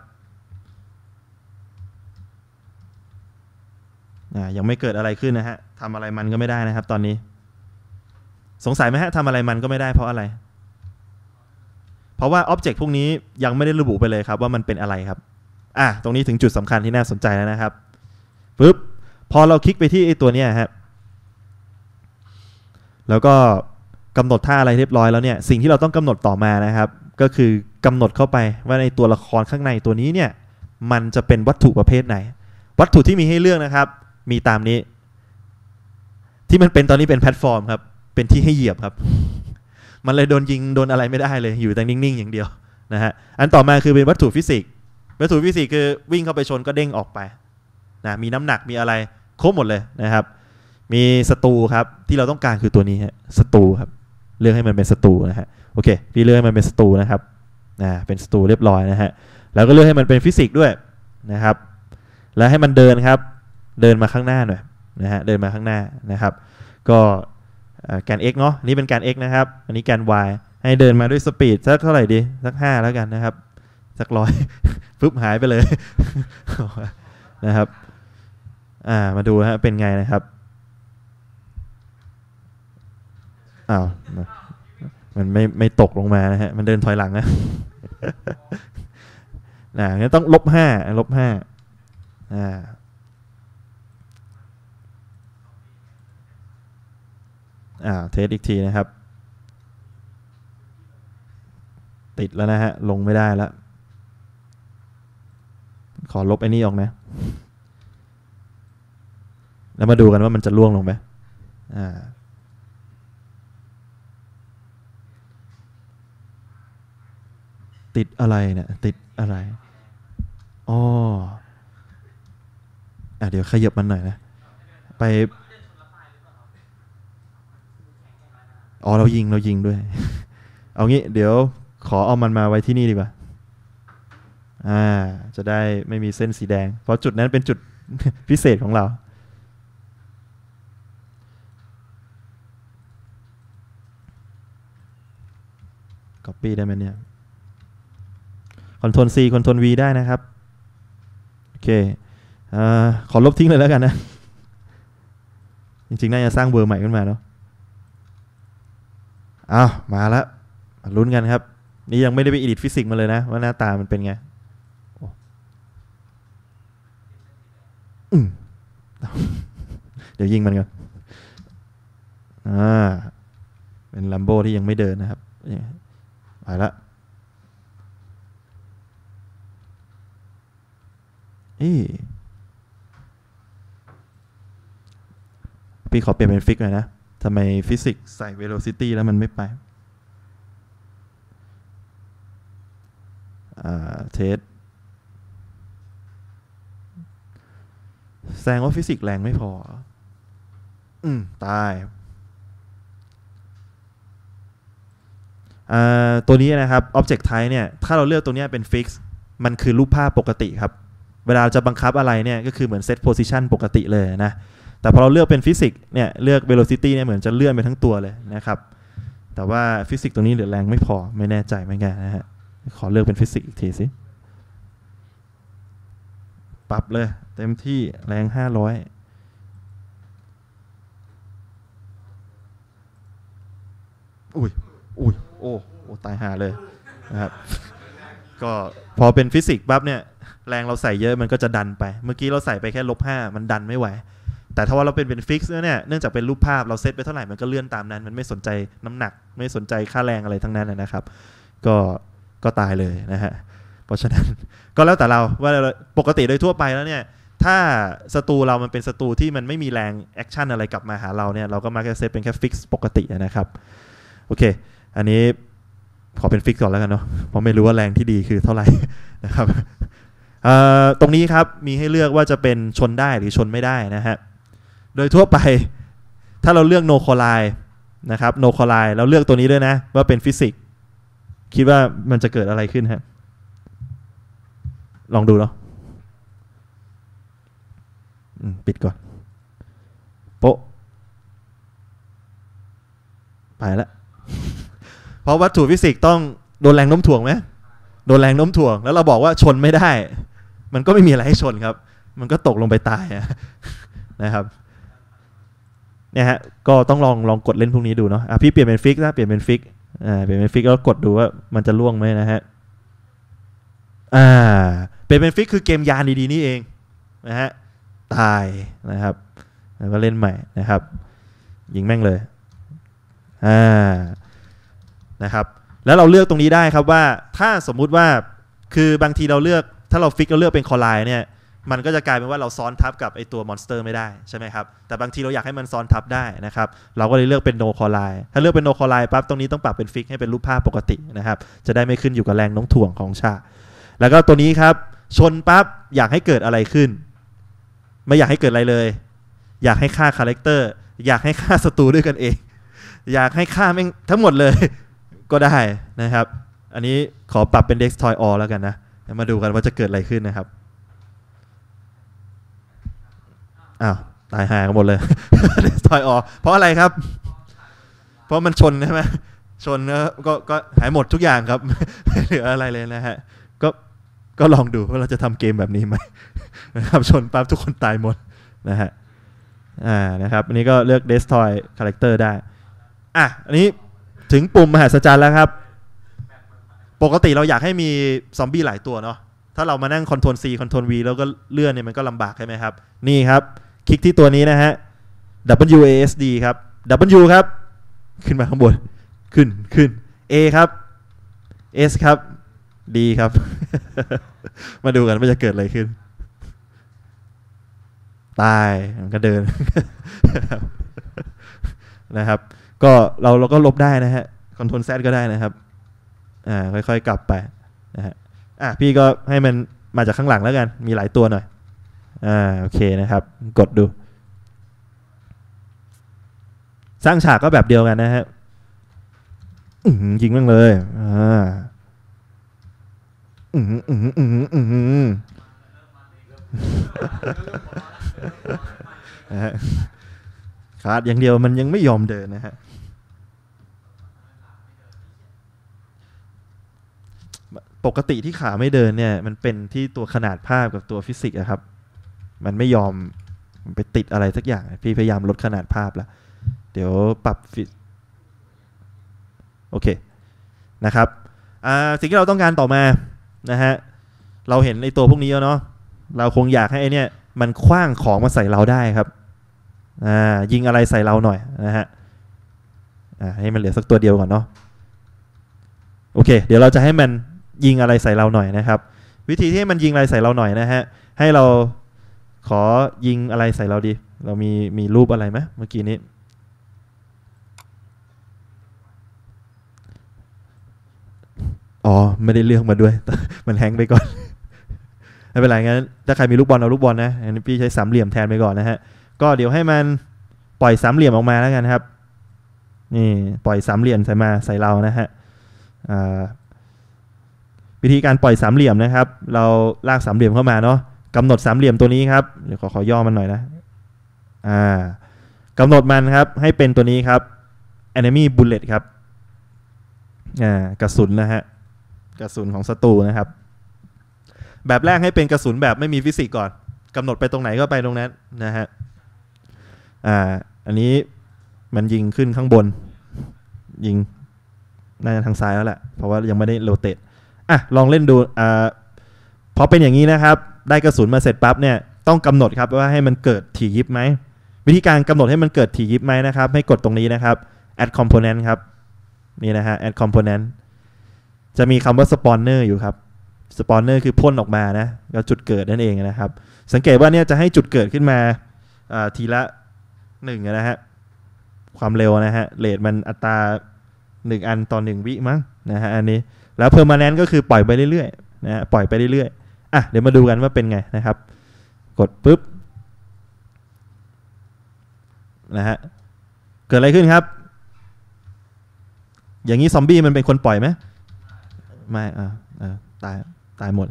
อ่ายังไม่เกิดอะไรขึ้นนะฮะทำอะไรมันก็ไม่ได้นะครับตอนนี้ สงสัยไหมฮะทำอะไรมันก็ไม่ได้เพราะอะไรเพราะว่าอ็อบเจกต์พวกนี้ยังไม่ได้ระบุไปเลยครับ ว่ามันเป็นอะไรครับ อ่ะตรงนี้ถึงจุดสำคัญที่น่าสนใจแล้วนะครับปึ๊บพอเราคลิกไปที่ไอ้ตัวเนี้ยครับ แล้วก็กำหนดท่าอะไรเรียบร้อยแล้วเนี่ย สิ่งที่เราต้องกำหนดต่อมานะครับ ก็คือกำหนดเข้าไปว่าในตัวละครข้างในตัวนี้เนี่ย มันจะเป็นวัตถุประเภทไหน วัตถุที่มีให้เลือกนะครับ มีตามนี้ ที่มันเป็นตอนนี้เป็นแพลตฟอร์มครับเป็นที่ให้เหยียบครับมันเลยโดนยิงโดนอะไรไม่ได้เลยอยู่แต่นิ่ง ๆ อย่างเดียวนะฮะอันต่อมาคือเป็นวัตถุฟิสิกส์วัตถุฟิสิกส์คือวิ่งเข้าไปชนก็เด้งออกไปนะมีน้ำหนักมีอะไรครบหมดเลยนะครับ มีศัตรูครับที่เราต้องการคือตัวนี้ฮะศัตรูครับเลือกให้มันเป็นศัตรูนะฮะโอเคพี่เลือกให้มันเป็นศัตรูนะครับนะเป็นศัตรูเรียบร้อยนะฮะแล้วก็เลือกให้มันเป็นฟิสิกส์ด้วยนะครับ แล้วให้มันเดินครับ เดินมาข้างหน้าหน่อยนะฮะเดินมาข้างหน้านะครับ ก็แกน x เนาะนี่เป็นแกน x นะครับ อันนี้แกน y ให้เดินมาด้วยสปีดสักเท่าไหร่ดีสัก 5 แล้วกันนะครับ สักร้อยปุ๊บหายไปเลยนะครับ อ่ามาดูฮะเป็นไงนะครับ อ้าว มันไม่ไม่ตกลงมานะฮะมันเดินถอยหลังนะนะงั้นต้องลบห้าลบห้าอ่าอ่าเทสอีกทีนะครับ ติดแล้วนะฮะ ลงไม่ได้แล้ว ขอลบไอ้นี่ออกนะ แล้วมาดูกันว่ามันจะล่วงลงไหมอ่าติดอะไรเนะี่ยติดอะไรอ๋ออ่ะเดี๋ยวขยับมันหน่อยนะ ไปอ๋อ เรายิง เรายิงด้วย เอางี้ เดี๋ยวขอเอามันมาไว้ที่นี่ดีกว่า อ่า จะได้ไม่มีเส้นสีแดง เพราะจุดนั้นเป็นจุดพิเศษของเราก๊อปปี้ได้ไหมเนี่ยคอนีคอน C ทรลว V ได้นะครับ โอเค อ่ขอลบทิ้งเลยแล้วกันนะ จริง ๆ น่าจะสร้างเบอร์ใหม่ขึ้นมาเนาะอ้าวมาแล้วลุ้นกันครับ นี่ยังไม่ได้ไปอิดิทฟิสิกส์มาเลยนะ ว่าหน้าตามันเป็นไงเดี๋ยวยิงมันก่อนอ่าเป็นลัมโบที่ยังไม่เดินนะครับไปละอีพี่ขอเปลี่ยนเป็นฟิกหน่อยนะทำไมฟิสิกส์ใส่ velocity แล้ว มันไม่ไปเทสแสดงว่าฟิสิกส์แรงไม่พอ อืมตายตัวนี้นะครับออ็บเจกต์ไทป์เนี่ย ถ้าเราเลือกตัวนี้เป็นฟิกซ์มันคือรูปภาพปกติครับ เวลาจะบังคับอะไรเนี่ย ก็คือเหมือนเซตโพซิชันปกติเลยนะแต่พอเราเลือกเป็นฟิสิกส์เนี่ยเลือก velocity เนี่ยเหมือนจะเลื่อนไปทั้งตัวเลยนะครับ แต่ว่าฟิสิกส์ตรงนี้เหลือแรงไม่พอไม่แน่ใจไม่แน่นะฮะขอเลือกเป็นฟิสิกส์อีกทีสิปรับเลย เต็มที่แรง500อุ้ยอุ้ยโอ้โอ้ตายหาเลยนะครับ ก็พอเป็นฟิสิกส์ปั๊บเนี่ย แรงเราใส่เยอะมันก็จะดันไป เมื่อกี้เราใส่ไปแค่ลบห้ามันดันไม่ไหวแต่ถ้าว่าเราเป็นเป็นฟิกซ์เนี่ยเนื่องจากเป็นรูปภาพเราเซตไปเท่าไหร่ มันก็เลื่อนตามนั้น มันไม่สนใจน้ำหนักไม่สนใจค่าแรงอะไรทั้งนั้นนะครับ ก็ก็ตายเลยนะฮะเพราะฉะนั้นก็แล้วแต่เราว่าปกติโดยทั่วไปแล้วเนี่ย ถ้าศัตรูเรามันเป็นศัตรูที่มันไม่มีแรงแอคชั่นอะไรกลับมาหาเราเนี่ยเราก็มักจะเซตเป็นแค่ฟิกซ์ปกตินะครับโอเค อันนี้ขอเป็นฟิกซ์ก่อนแล้วกันเนาะเพราะไม่รู้ว่าแรงที่ดีคือเท่าไหร่นะครับตรงนี้ครับมีให้เลือกว่าจะเป็นชนได้หรือชนไม่ได้นะฮะโดยทั่วไป ถ้าเราเลือกโนโคไลนะครับโนโคไลเราเลือกตัวนี้ด้วยนะว่าเป็นฟิสิกส์คิดว่ามันจะเกิดอะไรขึ้นฮะลองดูเนาะปิดก่อน โปะไปแล้วเพราะวัตถุฟิสิกส์ต้องโดนแรงโน้มถ่วงไหมโดนแรงโน้มถ่วง แล้วเราบอกว่าชนไม่ได้ มันก็ไม่มีอะไรให้ชนครับ มันก็ตกลงไปตายนะครับเนี่ยฮะ ก็ต้องลองลองกดเล่นพวกนี้ดูเนาะ อ่ะพี่เปลี่ยนเป็นฟิกนะ เปลี่ยนเป็นฟิก อ่า เปลี่ยนเป็นฟิกแล้วกดดูว่ามันจะล่วงไหมนะฮะ อ่า เปลี่ยนเป็นฟิกคือเกมยานดีๆนี่เองนะฮะ ตายนะครับแล้วก็เล่นใหม่นะครับ ยิงแม่งเลย อ่า นะครับ แล้วเราเลือกตรงนี้ได้ครับว่า ถ้าสมมุติว่า คือบางทีเราเลือก ถ้าเราฟิกเราเลือกเป็นคอไลน์เนี่ยมันก็จะกลายเป็นว่าเราซ้อนทับกับไอตัวมอนสเตอร์ไม่ได้ใช่ไหมครับ แต่บางทีเราอยากให้มันซ้อนทับได้นะครับ เราก็เลยเลือกเป็นโนคอไลถ้าเลือกเป็นโนคอไลปั๊บ ตรงนี้ต้องปรับเป็นฟิกให้เป็นรูปภาพปกตินะครับ จะได้ไม่ขึ้นอยู่กับแรงน้องถ่วงของฉากแล้วก็ตัวนี้ครับ ชนปั๊บ อยากให้เกิดอะไรขึ้น ไม่อยากให้เกิดอะไรเลย อยากให้ฆ่าคาแรคเตอร์ อยากให้ฆ่าศัตรูด้วยกันเอง อยากให้ฆ่าแม่งทั้งหมดเลย ก็ได้นะครับ อันนี้ขอปรับเป็น Dex Toy All แล้วกันนะมาดูกันว่าจะเกิดอะไรขึ้นนะครับ้าวตายห่างหมดเลยถอยออกเพราะอะไรครับ เพราะมันชนใช่ไหมชนก็ก็หายหมดทุกอย่างครับไม่เหลืออะไรเลยนะฮะ ก็ก็ลองดูว่าเราจะทำเกมแบบนี้ไหมนะครับ ชนปั๊บทุกคนตายหมดนะฮะอ่านะครับ อันนี้ก็เลือก destroy character ได้อ่ะอันนี้ถึงปุ่มมหาศจรรย์แล้วครับ ปกติเราอยากให้มีซอมบี้หลายตัวเนาะถ้าเรามานั่งคอนโทรล C คอนโทรล V แล้วก็เลื่อนเนี่ยมันก็ลำบากใช่ไหมครับ นี่ครับคลิกที่ตัวนี้นะฮะ WASD ครับ W ครับ ขึ้นมาข้างบน ขึ้นขึ้น A ครับ S ครับ D ครับ มาดูกันว่าจะเกิดอะไรขึ้น ตาย มันก็เดิน นะครับ ก็เราเราก็ลบได้นะฮะคอนโทรลแซก็ได้นะครับ อ่าค่อยๆกลับไปนะฮะ อ่ะพี่ก็ให้มันมาจากข้างหลังแล้วกัน มีหลายตัวหน่อยอ่าโอเคนะครับ กดดู สร้างฉากก็แบบเดียวกันนะฮะยิงมั่งเลยอ่าอืมอืมอืมอืมนะฮะาดอย่างเดียวมันยังไม่ยอมเดินนะฮะปกติที่ขาไม่เดินเนี่ย มันเป็นที่ตัวขนาดภาพกับตัวฟิสิกส์ครับมันไม่ยอมไปติดอะไรสักอย่าง พี่พยายามลดขนาดภาพละเดี๋ยวปรับฟิตโอเค นะครับสิ่งที่เราต้องการต่อมา นะฮะ เราเห็นในตัวพวกนี้แล้วเนาะ เราคงอยากให้ไอเนี่ย มันคว้างของมาใส่เราได้ครับ ยิงอะไรใส่เราหน่อยนะฮะให้มันเหลือสักตัวเดียวก่อนเนาะ โอเค เดี๋ยวเราจะให้มันยิงอะไรใส่เราหน่อยนะครับ วิธีที่ให้มันยิงอะไรใส่เราหน่อยนะฮะ ให้เราขอยิงอะไรใส่เราดี เรามีมีรูปอะไรไหมเมื่อกี้นี้ อ๋อไม่ได้เลือกมาด้วย มันแฮงไปก่อน ไม่เป็นไรงั้น ถ้าใครมีลูกบอลเอาลูกบอลนะอันนี้พี่ใช้สามเหลี่ยมแทนไปก่อนนะฮะ ก็เดี๋ยวให้มันปล่อยสามเหลี่ยมออกมาแล้วกันครับ นี่ปล่อยสามเหลี่ยมใส่มาใส่เรานะฮะวิธีการปล่อยสามเหลี่ยมนะครับ เราลากสามเหลี่ยมเข้ามาเนาะกำหนดสามเหลี่ยมตัวนี้ครับ เดี๋ยวขอขอย่อมันหน่อยนะ อ่า กำหนดมันครับให้เป็นตัวนี้ครับ enemy bullet ครับ อ่า กระสุนนะฮะ กระสุนของศัตรูนะครับ แบบแรกให้เป็นกระสุนแบบไม่มีฟิสิกส์ก่อน กำหนดไปตรงไหนก็ไปตรงนั้นนะฮะ อ่า อันนี้มันยิงขึ้นข้างบน ยิงน่าจะทางซ้ายแล้วแหละ เพราะว่ายังไม่ได้โรเตตอ่ะ ลองเล่นดู อ่าพอเป็นอย่างนี้นะครับได้กระสุนมาเสร็จปั๊บเนี่ยต้องกำหนดครับว่าให้มันเกิดถี่ยิบไหมวิธีการกำหนดให้มันเกิดถี่ยิบไหมนะครับให้กดตรงนี้นะครับ add component ครับ นี่นะฮะ add component จะมีคำว่า spawner อยู่ครับ spawner คือพ่นออกมานะแล้วจุดเกิดนั่นเองนะครับ สังเกตว่าเนี่ยจะให้จุดเกิดขึ้นมาทีละหนึ่งนะฮะความเร็วนะฮะเลทมันอัตราหนึ่งอันต่อหนึ่งวิมั้งนะฮะอันนี้แล้วเพอร์มาแนนก็คือปล่อยไปเรื่อยๆนะฮะปล่อยไปเรื่อยๆอ่ะเดี๋ยวมาดูกันว่าเป็นไงนะครับ กดปุ๊บนะฮะเกิดอะไรขึ้นครับ อย่างนี้ซอมบี้มันเป็นคนปล่อยไหมไม่อ่าอ่าตายตายหมด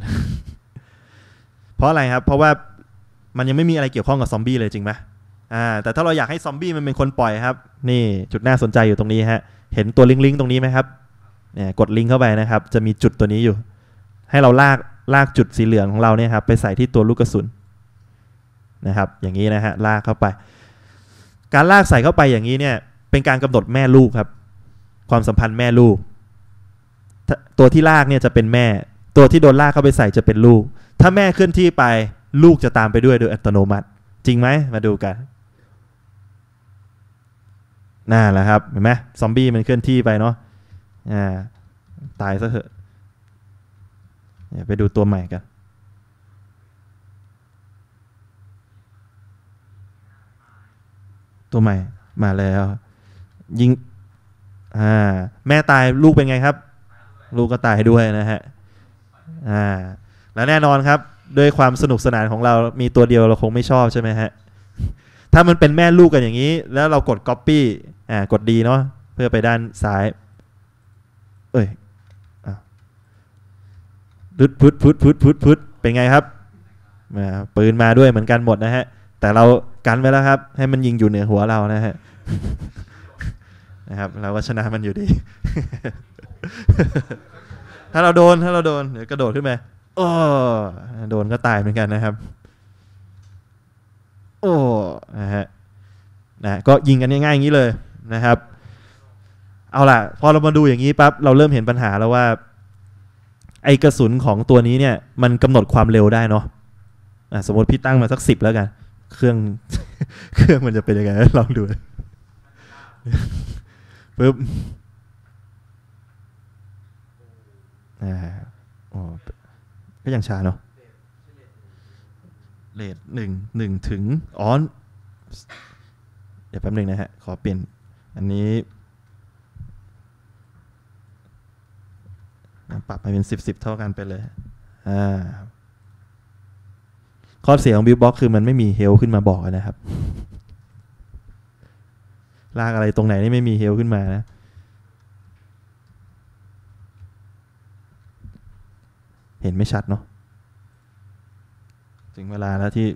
เพราะอะไรครับเพราะว่ามันยังไม่มีอะไรเกี่ยวข้องกับซอมบี้เลยจริงไหมอ่าแต่ถ้าเราอยากให้ซอมบี้มันเป็นคนปล่อยครับ นี่จุดน่าสนใจอยู่ตรงนี้ฮะเห็นตัวลิงลิงตรงนี้ไหมครับเนี่ยกดลิงก์เข้าไปนะครับ จะมีจุดตัวนี้อยู่ให้เราลากลากจุดสีเหลืองของเราเนี่ยครับไปใส่ที่ตัวลูกกระสุนนะครับอย่างนี้นะฮะลากเข้าไป การลากใส่เข้าไปอย่างนี้เนี่ยเป็นการกำหนดแม่ลูกครับ ความสัมพันธ์แม่ลูก ตัวที่ลากเนี่ยจะเป็นแม่ ตัวที่โดนลากเข้าไปใส่จะเป็นลูก ถ้าแม่เคลื่อนที่ไปลูกจะตามไปด้วยโดยอัตโนมัติ จริงไหมมาดูกันน่าแหละครับเห็นไหมซอมบี้มันเคลื่อนที่ไปเนาะอ่าตายซะเถอะไปดูตัวใหม่กัน ตัวใหม่มาแล้ว ยิงอ่าแม่ตายลูกเป็นไงครับ ลูกก็ตายด้วยนะฮะอ่าและแน่นอนครับ ด้วยความสนุกสนานของเรามีตัวเดียวเราคงไม่ชอบใช่ไหมฮะ ถ้ามันเป็นแม่ลูกกันอย่างนี้ แล้วเรากด Copy อ่ากดดีเนาะ เพื่อไปด้านซ้าย เอ้ยพึดพึดพึดพึดพึดพึดเป็นไงครับ ปืนมาด้วยเหมือนกันหมดนะฮะ แต่เรากันไว้แล้วครับ ให้มันยิงอยู่เหนือหัวเรานะฮะนะครับเราก็ชนะมันอยู่ดี ถ้าเราโดนถ้าเราโดนเดี๋ยวกระโดดขึ้นไปโอ้โดนก็ตายเหมือนกันนะครับโอ้นะฮะนะก็ยิงกันง่ายๆอย่างนี้เลยนะครับ เอาล่ะ พอเรามาดูอย่างนี้ปั๊บเราเริ่มเห็นปัญหาแล้วว่าไอกระสุนของตัวนี้เนี่ย มันกำหนดความเร็วได้เนาะะสมมติพี่ตั้งมาสักสิบแล้วกัน เครื่องเครื่องมันจะเป็นยังไงลองดูปึ๊บอ่าโอ้ก็ยังช้าเนาะเลทหนึ่งหนึ่งถึงอ๋อเดี๋ยวแป๊บหนึ่งนะฮะ ขอเปลี่ยน อันนี้ปรับไปเป็นสิบสิบเท่ากันไปเลยข้อเสียของบิวบ็อกคือมันไม่มีเฮลขึ้นมาบอกนะครับ ลากอะไรตรงไหนนี่ไม่มีเฮลขึ้นมานะ เห็นไม่ชัดเนาะ ถึงเวลาแล้วที่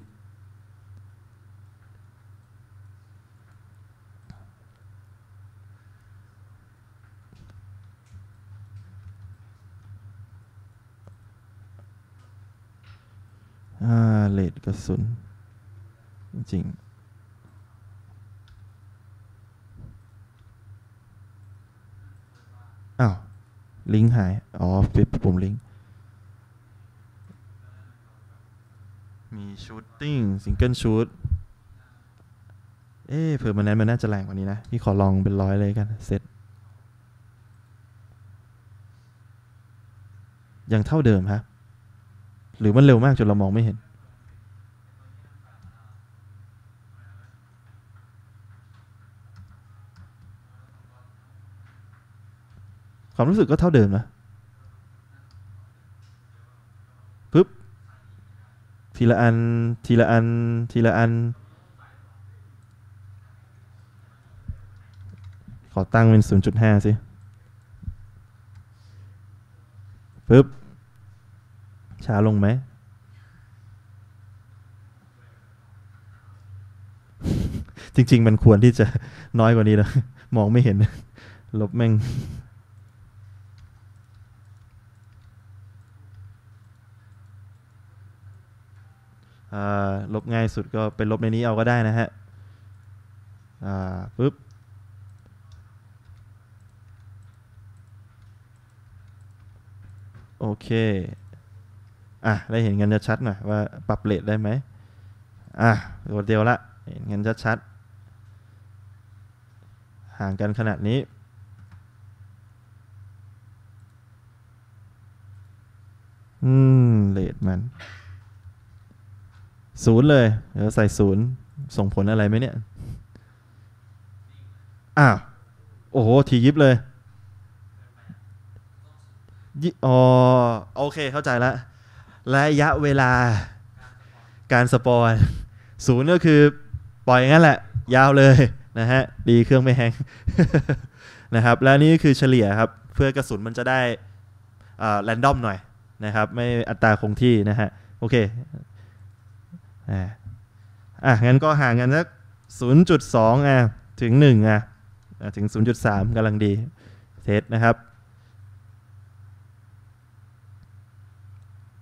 อ่าเลดกระสุนจริง อ้าว ลิงก์หาย อ๋อปิดปุ่มลิงก์มีชูตติ้งซิงเกิลชูต เอ๊เผื่อมันนั้น มันน่าจะแรงกว่านี้นะ พี่ขอลองเป็นร้อยเลยกันเสร็จยังเท่าเดิมฮะหรือมันเร็วมากจนเรามองไม่เห็น ความรู้สึกก็เท่าเดิมนะปึ๊บทีละอัน ทีละอัน ทีละอัน ขอตั้งเป็น 0.5 สิปึ๊บช้าลงไหมจริง ๆ มันควรที่จะน้อยกว่านี้นะมองไม่เห็น ลบแม่งลบง่ายสุดก็เป็นลบในนี้เอาก็ได้นะฮะปึ๊บโอเคอ่ะ ได้เห็นเงินชัดๆหน่อย ว่าปรับเลทได้ไหมอ่ะตัวเดียวละเห็นเงินชัดๆห่างกันขนาดนี้ อืม เลทมันศูนย์เลยเดี๋ยวใส่ศูนย์ ส่งผลอะไรไหมเนี่ยอ้าวโอ้โห ทียิบเลย อ๋อ โอเคเข้าใจแล้วระยะเวลาการสปอยศูนย์ก็คือปล่อยงั้นแหละยาวเลย นะฮะ ดีเครื่องไม่แห้งนะครับแล้วนี่คือเฉลี่ยครับเพื่อกระสุนมันจะได้แรนดอมหน่อยนะครับ ไม่อัตราคงที่นะฮะ โอเค อ่ะงั้นก็ห่างกันสัก0.2 อ่ะ ถึง 1 อ่ะ ถึง 0.3กำลังดีเทสนะครับ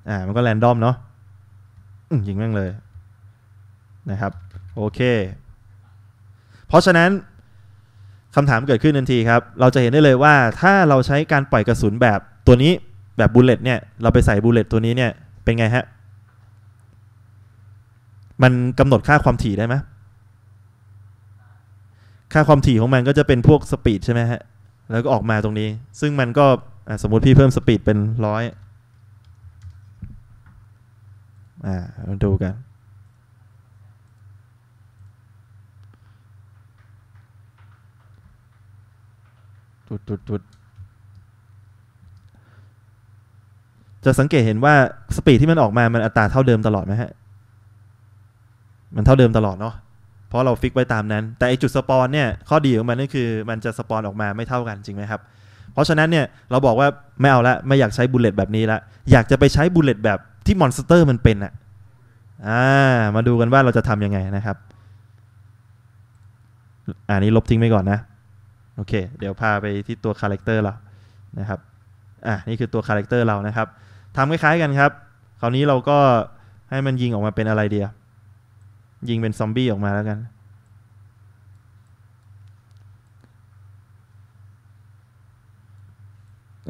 อ่ามันก็แรนดอมเนาะยิงแม่งเลยนะครับ โอเค เพราะฉะนั้นคำถามเกิดขึ้นทันทีครับ เราจะเห็นได้เลยว่าถ้าเราใช้การปล่อยกระสุนแบบตัวนี้แบบบูลเลตเนี่ย เราไปใส่บูลเลตตัวนี้เนี่ย เป็นไงฮะ มันกำหนดค่าความถี่ได้ไหมค่าความถี่ของมันก็จะเป็นพวกสปีดใช่ไหมฮะ แล้วก็ออกมาตรงนี้ ซึ่งมันก็สมมติพี่เพิ่มสปีดเป็นร้อยอ่ามาดูกันตุดตุดตุดจะสังเกตเห็นว่าสปีดที่มันออกมา มันอัตราเท่าเดิมตลอดไหมฮะมันเท่าเดิมตลอดเนาะเพราะเราฟิกไว้ตามนั้น แต่ไอจุดสปอนเนี่ยข้อดีของมันก็คือมันจะสปอนออกมาไม่เท่ากันจริงไหมครับเพราะฉะนั้นเนี่ย เราบอกว่าไม่เอาละ ไม่อยากใช้บุลเลตแบบนี้ละ อยากจะไปใช้บุลเลตแบบที่มอนสเตอร์ มันเป็นอะอ่า มาดูกันว่าเราจะทำยังไงนะครับอันนี้ลบทิ้งไปก่อนนะ โอเค เดี๋ยวพาไปที่ตัวคาแรคเตอร์เรานะครับ อ่ะนี่คือตัวคาแรคเตอร์เรานะครับ ทำคล้ายๆกันครับ คราวนี้เราก็ให้มันยิงออกมาเป็นอะไรเดียยิงเป็นซอมบี้ออกมาแล้วกัน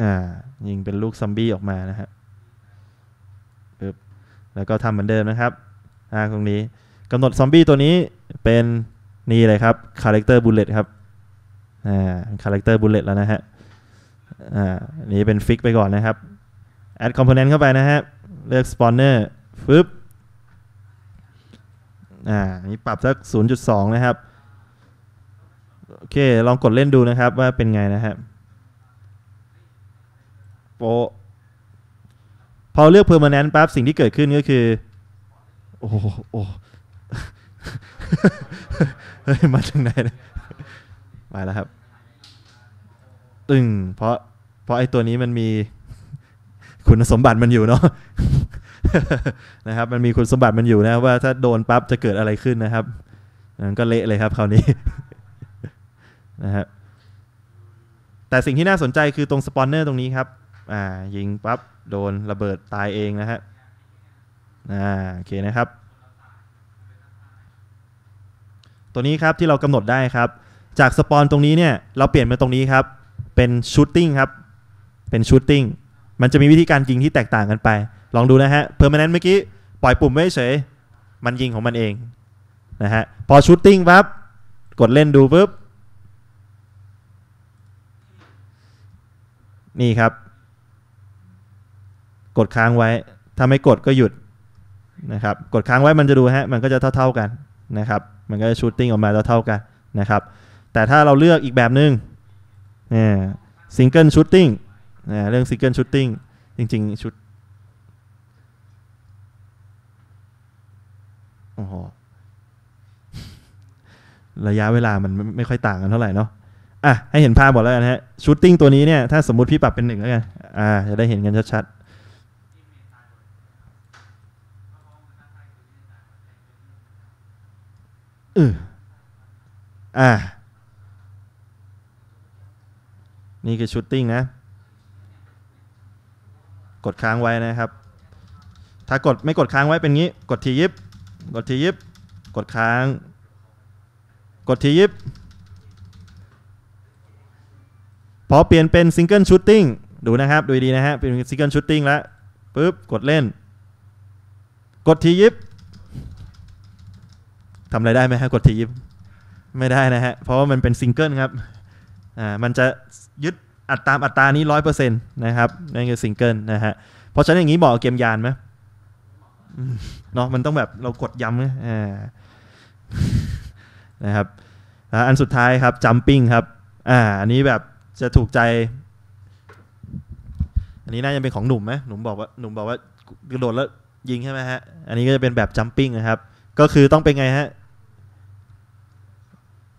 อ่า ยิงเป็นลูกซอมบี้ออกมานะครับแล้วก็ทำเหมือนเดิมนะครับอ่าตรงนี้กำหนดซอมบี้ตัวนี้เป็นนี่เลยครับคาแรคเตอร์บูลเลตครับอ่าคาแรคเตอร์บูลเลตแล้วนะฮะอ่านี้เป็นฟิกไปก่อนนะครับ แอดคอมโพเนนต์เข้าไปนะฮะ เลือกสปอนเนอร์ฟึบอ่านี้ปรับสัก0.2 นะครับ โอเค ลองกดเล่นดูนะครับว่าเป็นไงนะฮะ โปพอเลือกเ p e r ม a นแนนปั๊บ สิ่งที่เกิดขึ้นก็คือ โอ้โหเฮ้ยมาจากไหนมาแล้วครับตึงเพราะเพราะไอ้ตัวนี้มันมี คุณสมบัติมันอยู่เนาะนะครับ มันมีคุณสมบัติมันอยู่นะว่าถ้าโดนปั๊บจะเกิดอะไรขึ้นนะครับนั้นก็เละเลยครับ คราวนี้นะครับแต่สิ่งที่น่าสนใจคือตรงสปอนเนอร์ตรงนี้ครับอ่า ยิงปั๊บ โดนระเบิดตายเองนะฮะ อ่า โอเคนะครับ ตัวนี้ครับที่เรากำหนดได้ครับ จากสปอนตรงนี้เนี่ย เราเปลี่ยนมาตรงนี้ครับ เป็นชูตติ้งครับ เป็นชูตติ้ง มันจะมีวิธีการยิงที่แตกต่างกันไป ลองดูนะฮะ เพอร์มานแนนเมื่อกี้ ปล่อยปุ่มไว้เฉย มันยิงของมันเองนะฮะ พอชูตติ้งปั๊บ กดเล่นดูปุ๊บ นี่ครับกดค้างไว้ ถ้าไม่กดก็หยุดนะครับ กดค้างไว้มันจะดูฮะ มันก็จะเท่า ๆกันนะครับ มันก็จะชูตติ้งออกมาเท่าๆกันนะครับ แต่ถ้าเราเลือกอีกแบบหนึง่งเนี่ยซิงเกิลชูตติ้งเนี่ยเรื่องซิงเกิลชูตติ้งจริงๆ ชุด โอ้โห ระยะเวลา มันไม่ค่อยต่างกันเท่าไหร่เนาะ อ่ะให้เห็นภาพบอกแล้วกันฮะชูตติ้งตัวนี้เนี่ย ถ้าสมมติพี่ปรับเป็นหนึ่งแล้วกัน อ่า จะได้เห็นกันชัดๆเอออ่า นี่คือชุดติ้งนะ กดค้างไว้นะครับ ถ้ากดไม่กดค้างไว้เป็นงี้ กด ทียิบกดทียิบกดค้าง กด ทียิบพอเปลี่ยนเป็นซิงเกิลชูตติ้ง ดูนะครับ ดูดีนะฮะ เป็นซิงเกิลชูตติ้งแล้วปุ๊บ กดเล่น กด ทียิบทำอะไรได้ไหมฮะกดทียไม่ได้นะฮะ เพราะว่ามันเป็นซิงเกิลครับอ่ามันจะยึดอัดตามอัตรานี้ร้อยเปอร์เซ็นต์นะครับนั่นคือซิงเกิลนะฮะ เพราะฉะนั้นอย่างนี้บอกเกมยานไหมเนาะมันต้องแบบเรากดย้ำนะนะครับอันสุดท้ายครับจัมปิ้งครับอ่าอันนี้แบบจะถูกใจ อันนี้น่าจะเป็นของหนุ่มไหมหนุ่มบอกว่าหนุ่มบอกว่ากระโดดแล้วยิงใช่ไหมฮะ อันนี้ก็จะเป็นแบบจัมปิ้งนะครับ ก็คือต้องเป็นไงฮะ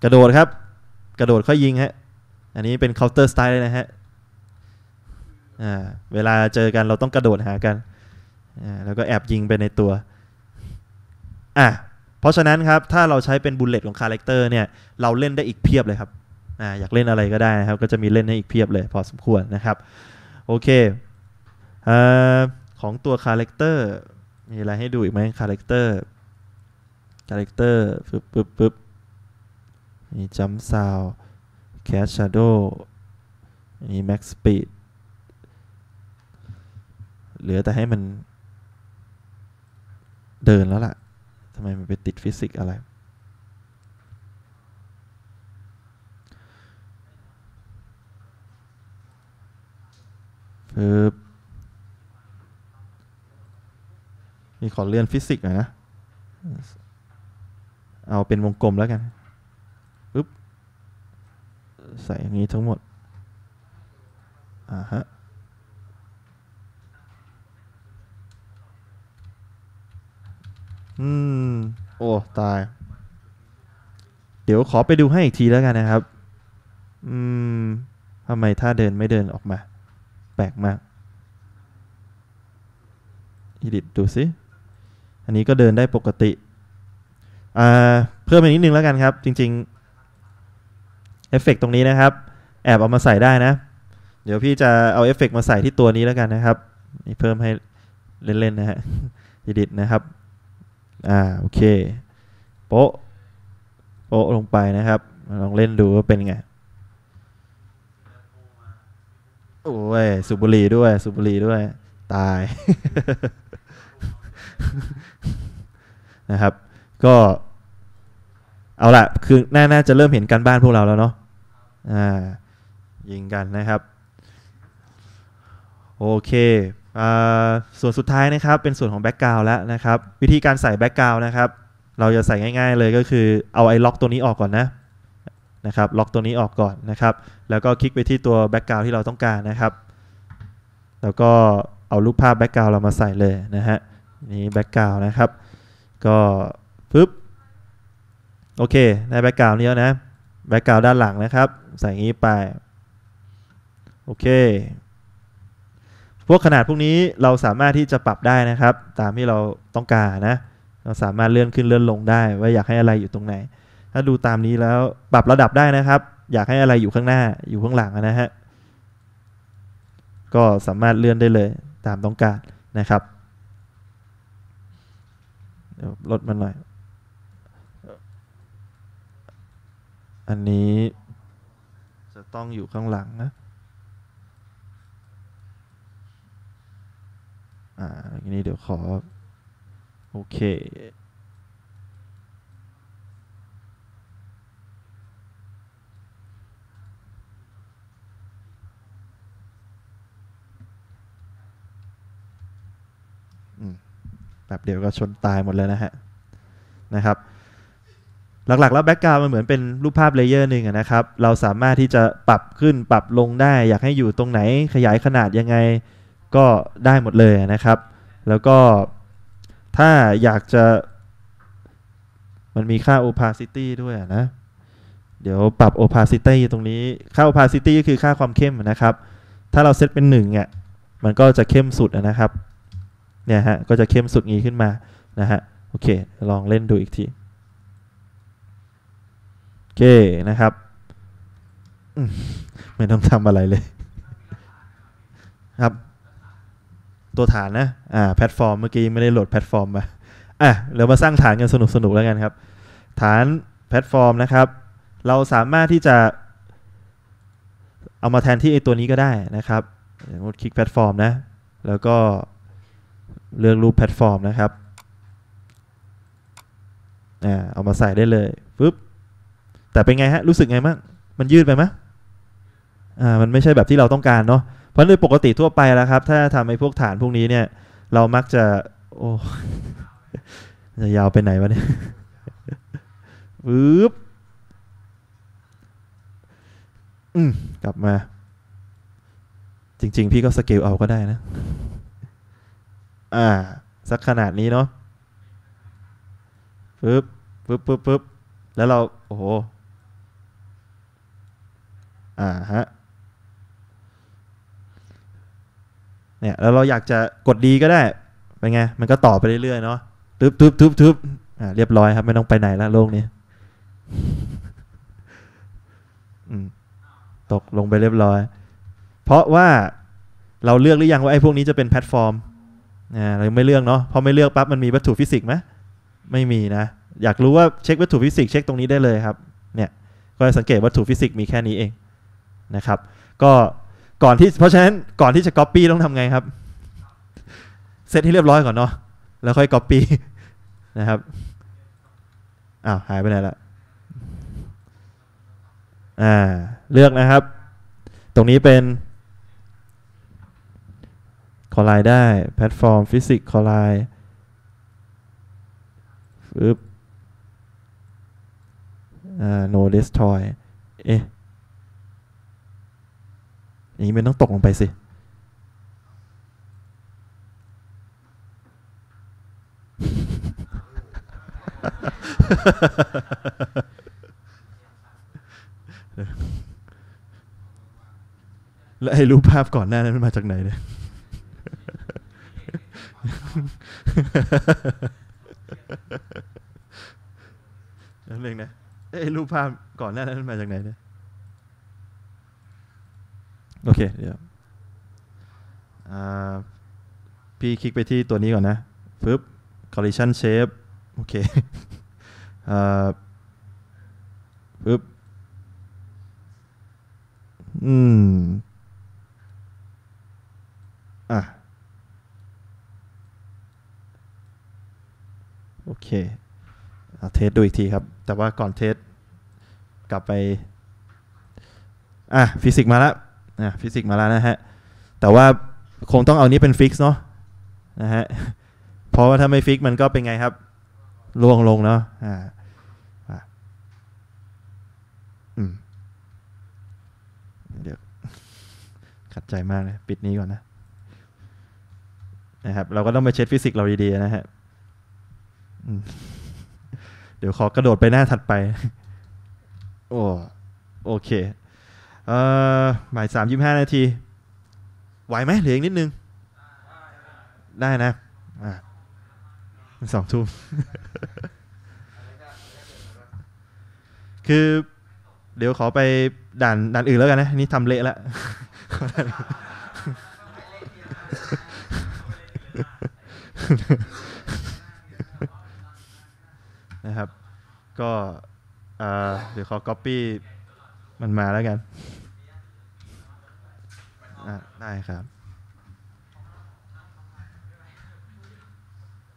กระโดดครับ กระโดดค่อยยิงฮะ อันนี้เป็นเคาน์เตอร์สไตล์เลยนะฮะ เวลาเจอกันเราต้องกระโดดหากัน แล้วก็แอบยิงไปในตัว อ่ะ เพราะฉะนั้นครับถ้าเราใช้เป็นบุลเลตของคาแรคเตอร์เนี่ย เราเล่นได้อีกเพียบเลยครับออยากเล่นอะไรก็ได้นะครับ ก็จะมีเล่นให้อีกเพียบเลยพอสมควรนะครับ โอเคอของตัวคาแรคเตอร์มีอะไรให้ดูอีกไหมคาแรคเตอร์คาแรคเตอร์ปึ๊บปึ๊บปึ๊บมีจัมซาวแคชชาโดมีแม็กสปีด เหลือแต่ให้มัน เดินแล้วล่ะ ทำไม มัน ไปติดฟิสิกส์อะไร ปึ๊บีขอ เลื่อน ฟิสิกส์หน่อยนะ เอาเป็นวงกลมแล้วกันใส่อย่างนี้ทั้งหมด อ่าฮะ อืม โอ้ ตาย เดี๋ยวขอไปดูให้อีกทีแล้วกันนะครับ อืม ทำไมถ้าเดินไม่เดินออกมา แปลกมากอิดิตดูสิ อันนี้ก็เดินได้ปกติ อ่า เพิ่มอีกนิดนึงแล้วกันครับ จริงเอฟเฟกตรงนี้นะครับ แอบเอามาใส่ได้นะ เดี๋ยวพี่จะเอาเอฟเฟกมาใส่ที่ตัวนี้แล้วกันนะครับ นี่เพิ่มให้เล่นๆนะฮะยดิดนะครับ อ่าโอเค โป๊ะโป๊ะลงไปนะครับ ลองเล่นดูว่าเป็นไงโอ้ยสุบุรีด้วยสุบุรีด้วยตายนะครับ ก็ เอาละคือน่าจะเริ่มเห็นการบ้านพวกเราแล้วเนาะยิงกันนะครับ โอเคส่วนสุดท้ายนะครับเป็นส่วนของแบ็กกราวแล้วนะครับ วิธีการใส่แบ็กกราวนะครับ เราจะใส่ง่ายๆเลยก็คือเอาไอ้ล็อกตัวนี้ออกก่อนนะนะครับล็อกตัวนี้ออกก่อนนะครับ แล้วก็คลิกไปที่ตัวแบ็กกราวที่เราต้องการนะครับ แล้วก็เอารูปภาพแบ็กกราวเรามาใส่เลยนะฮะนี่แบ็กกราวนะครับ ก็ปึ๊บโอเค ได้แบ็กกราวนี้แล้วนะแบ็กกราวด้านหลังนะครับ ใส่อย่างนี้ไปโอเค พวกขนาดพวกนี้เราสามารถที่จะปรับได้นะครับ ตามที่เราต้องการนะ เราสามารถเลื่อนขึ้นเลื่อนลงได้ว่าอยากให้อะไรอยู่ตรงไหน ถ้าดูตามนี้แล้วปรับระดับได้นะครับ อยากให้อะไรอยู่ข้างหน้าอยู่ข้างหลังนะฮะก็สามารถเลื่อนได้เลยตามต้องการนะครับลดมันหน่อยอันนี้จะต้องอยู่ข้างหลังนะ อ่าอันนี้เดี๋ยวขอ โอเค แบบเดียวก็ชนตายหมดเลยนะ ฮะ นะครับหลักๆแล้วแบ็กกราวมัน เหมือน เป็นรูปภาพเลเยอร์หนึ่งนะครับ เราสามารถที่จะปรับขึ้นปรับลงได้อยากให้อยู่ตรงไหนขยายขนาดยังไงก็ได้หมดเลยนะครับ แล้วก็ ถ้าอยากจะ มันมีค่า opacity ด้วยนะ เดี๋ยวปรับ opacity ตรงนี้ค่า opacity ก็คือค่าความเข้มนะครับ ถ้าเราเซตเป็น1เนี่ยมันก็จะเข้มสุดนะครับเนี่ยฮะก็จะเข้มสุดงี้ขึ้นมานะฮะโอเค ลองเล่นดูอีกทีเคนะครับไม่ต้องทำอะไรเลยครับ ตัวฐานนะอ่าแพลตฟอร์มเมื่อกี้ไม่ได้โหลดแพลตฟอร์มมาอ่ะเรามาสร้างฐานกันสนุกสนุกแล้วกันครับ ฐานแพลตฟอร์มนะครับเราสามารถที่จะเอามาแทนที่ไอตัวนี้ก็ได้นะครับสมมติคลิกแพลตฟอร์มนะ แล้วก็เลือกรูปแพลตฟอร์มนะครับอ่าเอามาใส่ได้เลยปึ๊บแต่เป็นไงฮะรู้สึกไงมั้งมันยืดไปมั้ยอ่า มันไม่ใช่แบบที่เราต้องการเนาะเพราะโดยปกติทั่วไปแล้วครับ ถ้าทำไอ้พวกฐานพวกนี้เนี่ย เรามักจะ โอ้จะยาวไปไหนวะเนี่ยปึ๊บอืมกลับมา จริง ๆ พี่ก็สเกลเอาก็ได้นะ อ่า สักขนาดนี้เนาะปึ๊บปึ๊บปึ๊บปึ๊บแล้วเราโอ้โหอ่าฮะเนี่ยแล้วเราอยากจะกดดีก็ได้เป็นไงมันก็ต่อไปเรื่อยๆเนาะทึบตึบตึบตึบอ่าเรียบร้อยครับไม่ต้องไปไหนละโลกนี้ตกลงไปเรียบร้อย เพราะว่าเราเลือกหรือยังว่าไอ้พวกนี้จะเป็นแพลตฟอร์มอ่าเราไม่เลือกเนาะพอไม่เลือกปั๊บมันมีวัตถุฟิสิกส์ไหมไม่มีนะ อยากรู้ว่าเช็ควัตถุฟิสิกส์เช็คตรงนี้ได้เลยครับเนี่ยก็สังเกตวัตถุฟิสิกส์มีแค่นี้เองนะครับก็ก่อนที่เพราะฉะนั้นก่อนที่จะ Copy ต้องทำไงครับ เซตให้เรียบร้อยก่อนเนาะแล้วค่อย Copy นะครับอ้าวหายไปไหนละอ่าเลือกนะครับตรงนี้เป็นคอลไลได้แพลตฟอร์มฟิสิกส์คอลไลฟึบอ่า no destroy เอ๊ะอย่างนี้มันต้องตกลงไปสิ แล้วไอ้รูปภาพก่อนหน้านั้นมันมาจากไหนเนี่ยนั่นเองนะไอ้รูปภาพก่อนหน้านั้นมันมาจากไหนเนี่ยโอเคเดี๋ยวพี่คลิกไปที่ตัวนี้ก่อนนะปึ๊บ collision shape โอเคปึ๊บอืม อ่ะโอเคเทสดูอีกทีครับ แต่ว่าก่อนเทสกลับไป อ่ะฟิสิกส์มาแล้วนะฟิสิกส์มาแล้วนะฮะ แต่ว่าคงต้องเอานี้เป็นฟิกส์เนาะนะฮะเพราะว่าถ้าไม่ฟิกมันก็เป็นไงครับล่วงลงเนาะ อ่าอืมเดี๋ยวขัดใจมากเลย ปิดนี้ก่อนนะ นะครับเราก็ต้องไปเช็คฟิสิกส์เราดีๆนะฮะ เดี๋ยวขอกระโดดไปหน้าถัดไป โอ้ โอเคเอ่อบ่ายสามยี่ห้านาที ไหวไหมเหลืออีกนิดนึง ได้นะะสองทุ่มคือเดี๋ยวขอไปด่านด่านอื่นแล้วกันนะ นี่ทำเละละนะครับ ก็เดี๋ยวขอ copy มันมาแล้วกันอ่ะได้ครับ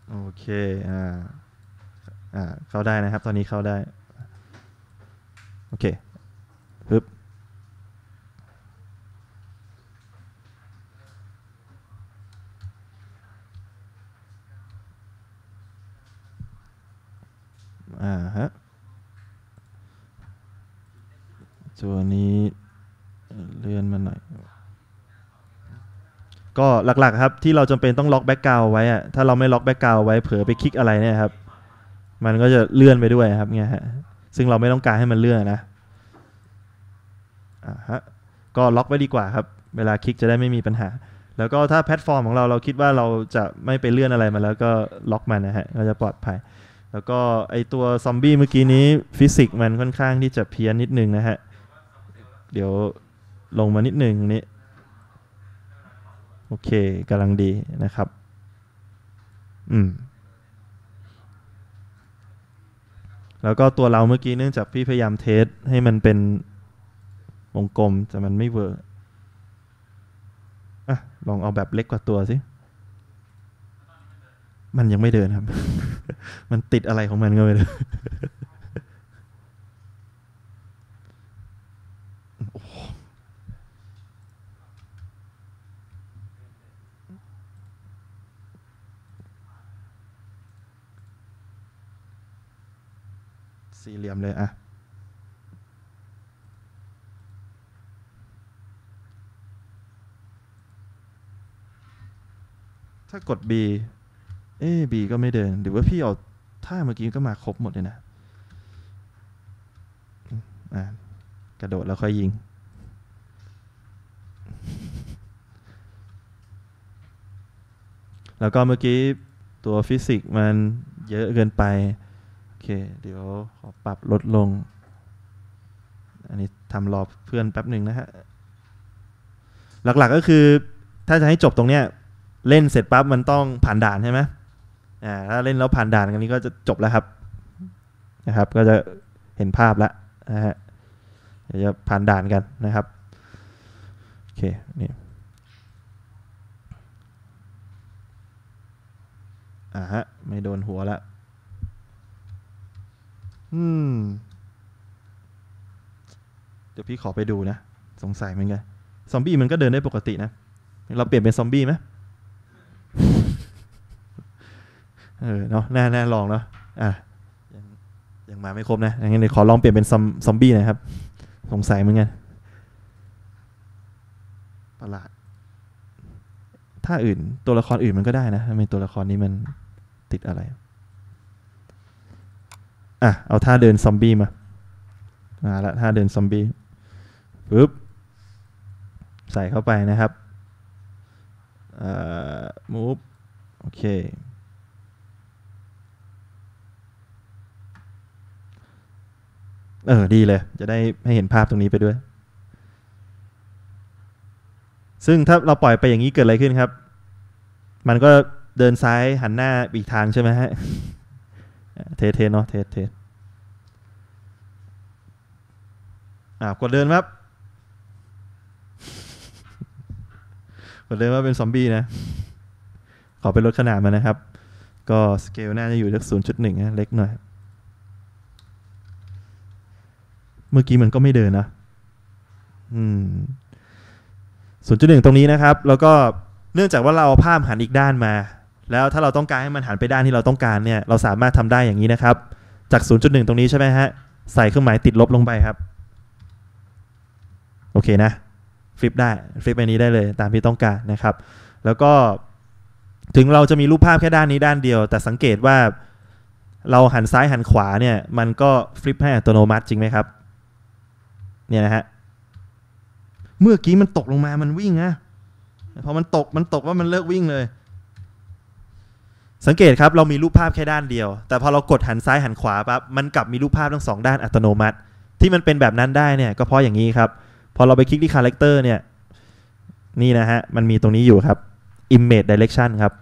โอเค อ่า อ่า เข้าได้นะครับ ตอนนี้เข้าได้ โอเคปึ๊บอ่าฮะ ตัวนี้เลื่อนมาหน่อยก็หลักๆครับที่เราจำเป็นต้องล็อกแบ็กกราวไว้อะถ้าเราไม่ล็อกแบ็กกราวไว้เผลอไปคลิกอะไรเนี่ยครับ มันก็จะเลื่อนไปด้วยครับเนี่ยฮะซึ่งเราไม่ต้องการให้มันเลื่อนนะอ่าฮะก็ล็อกไว้ดีกว่าครับเวลาคลิกจะได้ไม่มีปัญหา แล้วก็ถ้าแพลตฟอร์มของเราเราคิดว่าเราจะไม่ไปเลื่อนอะไรมาแล้วก็ล็อกมันนะฮะก็จะปลอดภัยแล้วก็ไอตัวซอมบี้เมื่อกี้นี้ฟิสิกส์มันค่อนข้างที่จะเพี้ยนนิดนึงนะฮะเดี๋ยวลงมานิดนึงนี้โอเคกำลังดีนะครับ อืม แล้วก็ตัวเราเมื่อกี้เนื่องจากพี่พยายามเทสให้มันเป็นวงกลมแต่มันไม่เวอร์ อ่ะ ลองเอาแบบเล็กกว่าตัวสิ มันยังไม่เดินครับ มันติดอะไรของมันก็ไม่รู้สี่เหลี่ยมเลยอะถ้ากด B เอ B ก็ไม่เดิน หรือว่าพี่เอาท่าเมื่อกี้ก็มาครบหมดเลยนะ กระโดดแล้วค่อยยิง แล้วก็เมื่อกี้ตัวฟิสิกส์มันเยอะเกินไปเคเดี๋ยวขอปรับลดลงอันนี้ทำรอเพื่อนแป๊บหนึ่งนะฮะหลัก ๆก็คือถ้าจะให้จบตรงเนี้ย เล่นเสร็จปั๊บมันต้องผ่านด่านใช่ไหมอ่าถ้าเล่นแล้วผ่านด่านกันนี้ก็จะจบแล้วครับ นะครับ ก็จะเห็นภาพแล้วนะฮะเดี๋ยวจะผ่านด่านกันนะครับโอเคนี่อ่าฮะไม่โดนหัวแล้วืมเดี๋ยวพี่ขอไปดูนะสงสัยเหมือนกันซอมบี้มันก็เดินได้ปกตินะเราเปลี่ยนเป็นซอมบี้ไหมเออเนาะแน่แน่ลองเนาะอ่ะยังยังมาไม่ครบนะงั้นเดี๋ยวขอลองเปลี่ยนเป็นซอมซอมบี้นะครับ สงสัยเหมือนกันประหลาด ถ้าอื่นตัวละครอื่นมันก็ได้นะทำไมตัวละครนี้มันติดอะไร่ะเอาท่าเดินซอมบี้มา มาละท่าเดินซอมบี้ ปึ๊บ ใส่เข้าไปนะครับเอ่อมูฟโอเค เออ ดีเลย จะได้ให้เห็นภาพตรงนี้ไปด้วย ซึ่งถ้าเราปล่อยไปอย่างนี้เกิดอะไรขึ้นครับ มันก็เดินซ้ายหันหน้าอีกทางใช่ไหมฮะเท เทเนาะ เท เท อ่า กดเดินครับ กดเดินว่าเป็นซอมบี้นะ ขอเป็นลดขนาดมานะครับ ก็สเกลน่าจะอยู่ที่ศูนย์จุดหนึ่งเล็กหน่อย เมื่อกี้มันก็ไม่เดินนะอืมศูนย์จุดหนึ่งตรงนี้นะครับ แล้วก็เนื่องจากว่าเราเอาภาพหันอีกด้านมาแล้วถ้าเราต้องการให้มันหันไปด้านที่เราต้องการเนี่ย เราสามารถทำได้อย่างนี้นะครับ จาก0.1ตรงนี้ใช่ไหมฮะใส่เครื่องหมายติดลบลงไปครับโอเคนะฟลิปได้ฟลิปไปนนี้ได้เลย ตามที่ต้องการนะครับ แล้วก็ถึงเราจะมีรูปภาพแค่ด้านนี้ด้านเดียว แต่สังเกตว่า เราหันซ้ายหันขวาเนี่ยมันก็ฟลิปให้อัตโนมัติจริงไหมครับเนี่ยนะฮะเมื่อกี้มันตกลงมามันวิ่งนะพอมันตกมันตกว่ามันเลิกวิ่งเลยสังเกตครับ เรามีรูปภาพแค่ด้านเดียว แต่พอเรากดหันซ้ายหันขวาปั๊บมันกลับมีรูปภาพทั้งสองด้านอัตโนมัติ ที่มันเป็นแบบนั้นได้เนี่ยก็เพราะอย่างนี้ครับ พอเราไปคลิกที่คาแรคเตอร์เนี่ยนี่นะฮะ มันมีตรงนี้อยู่ครับ image direction ครับ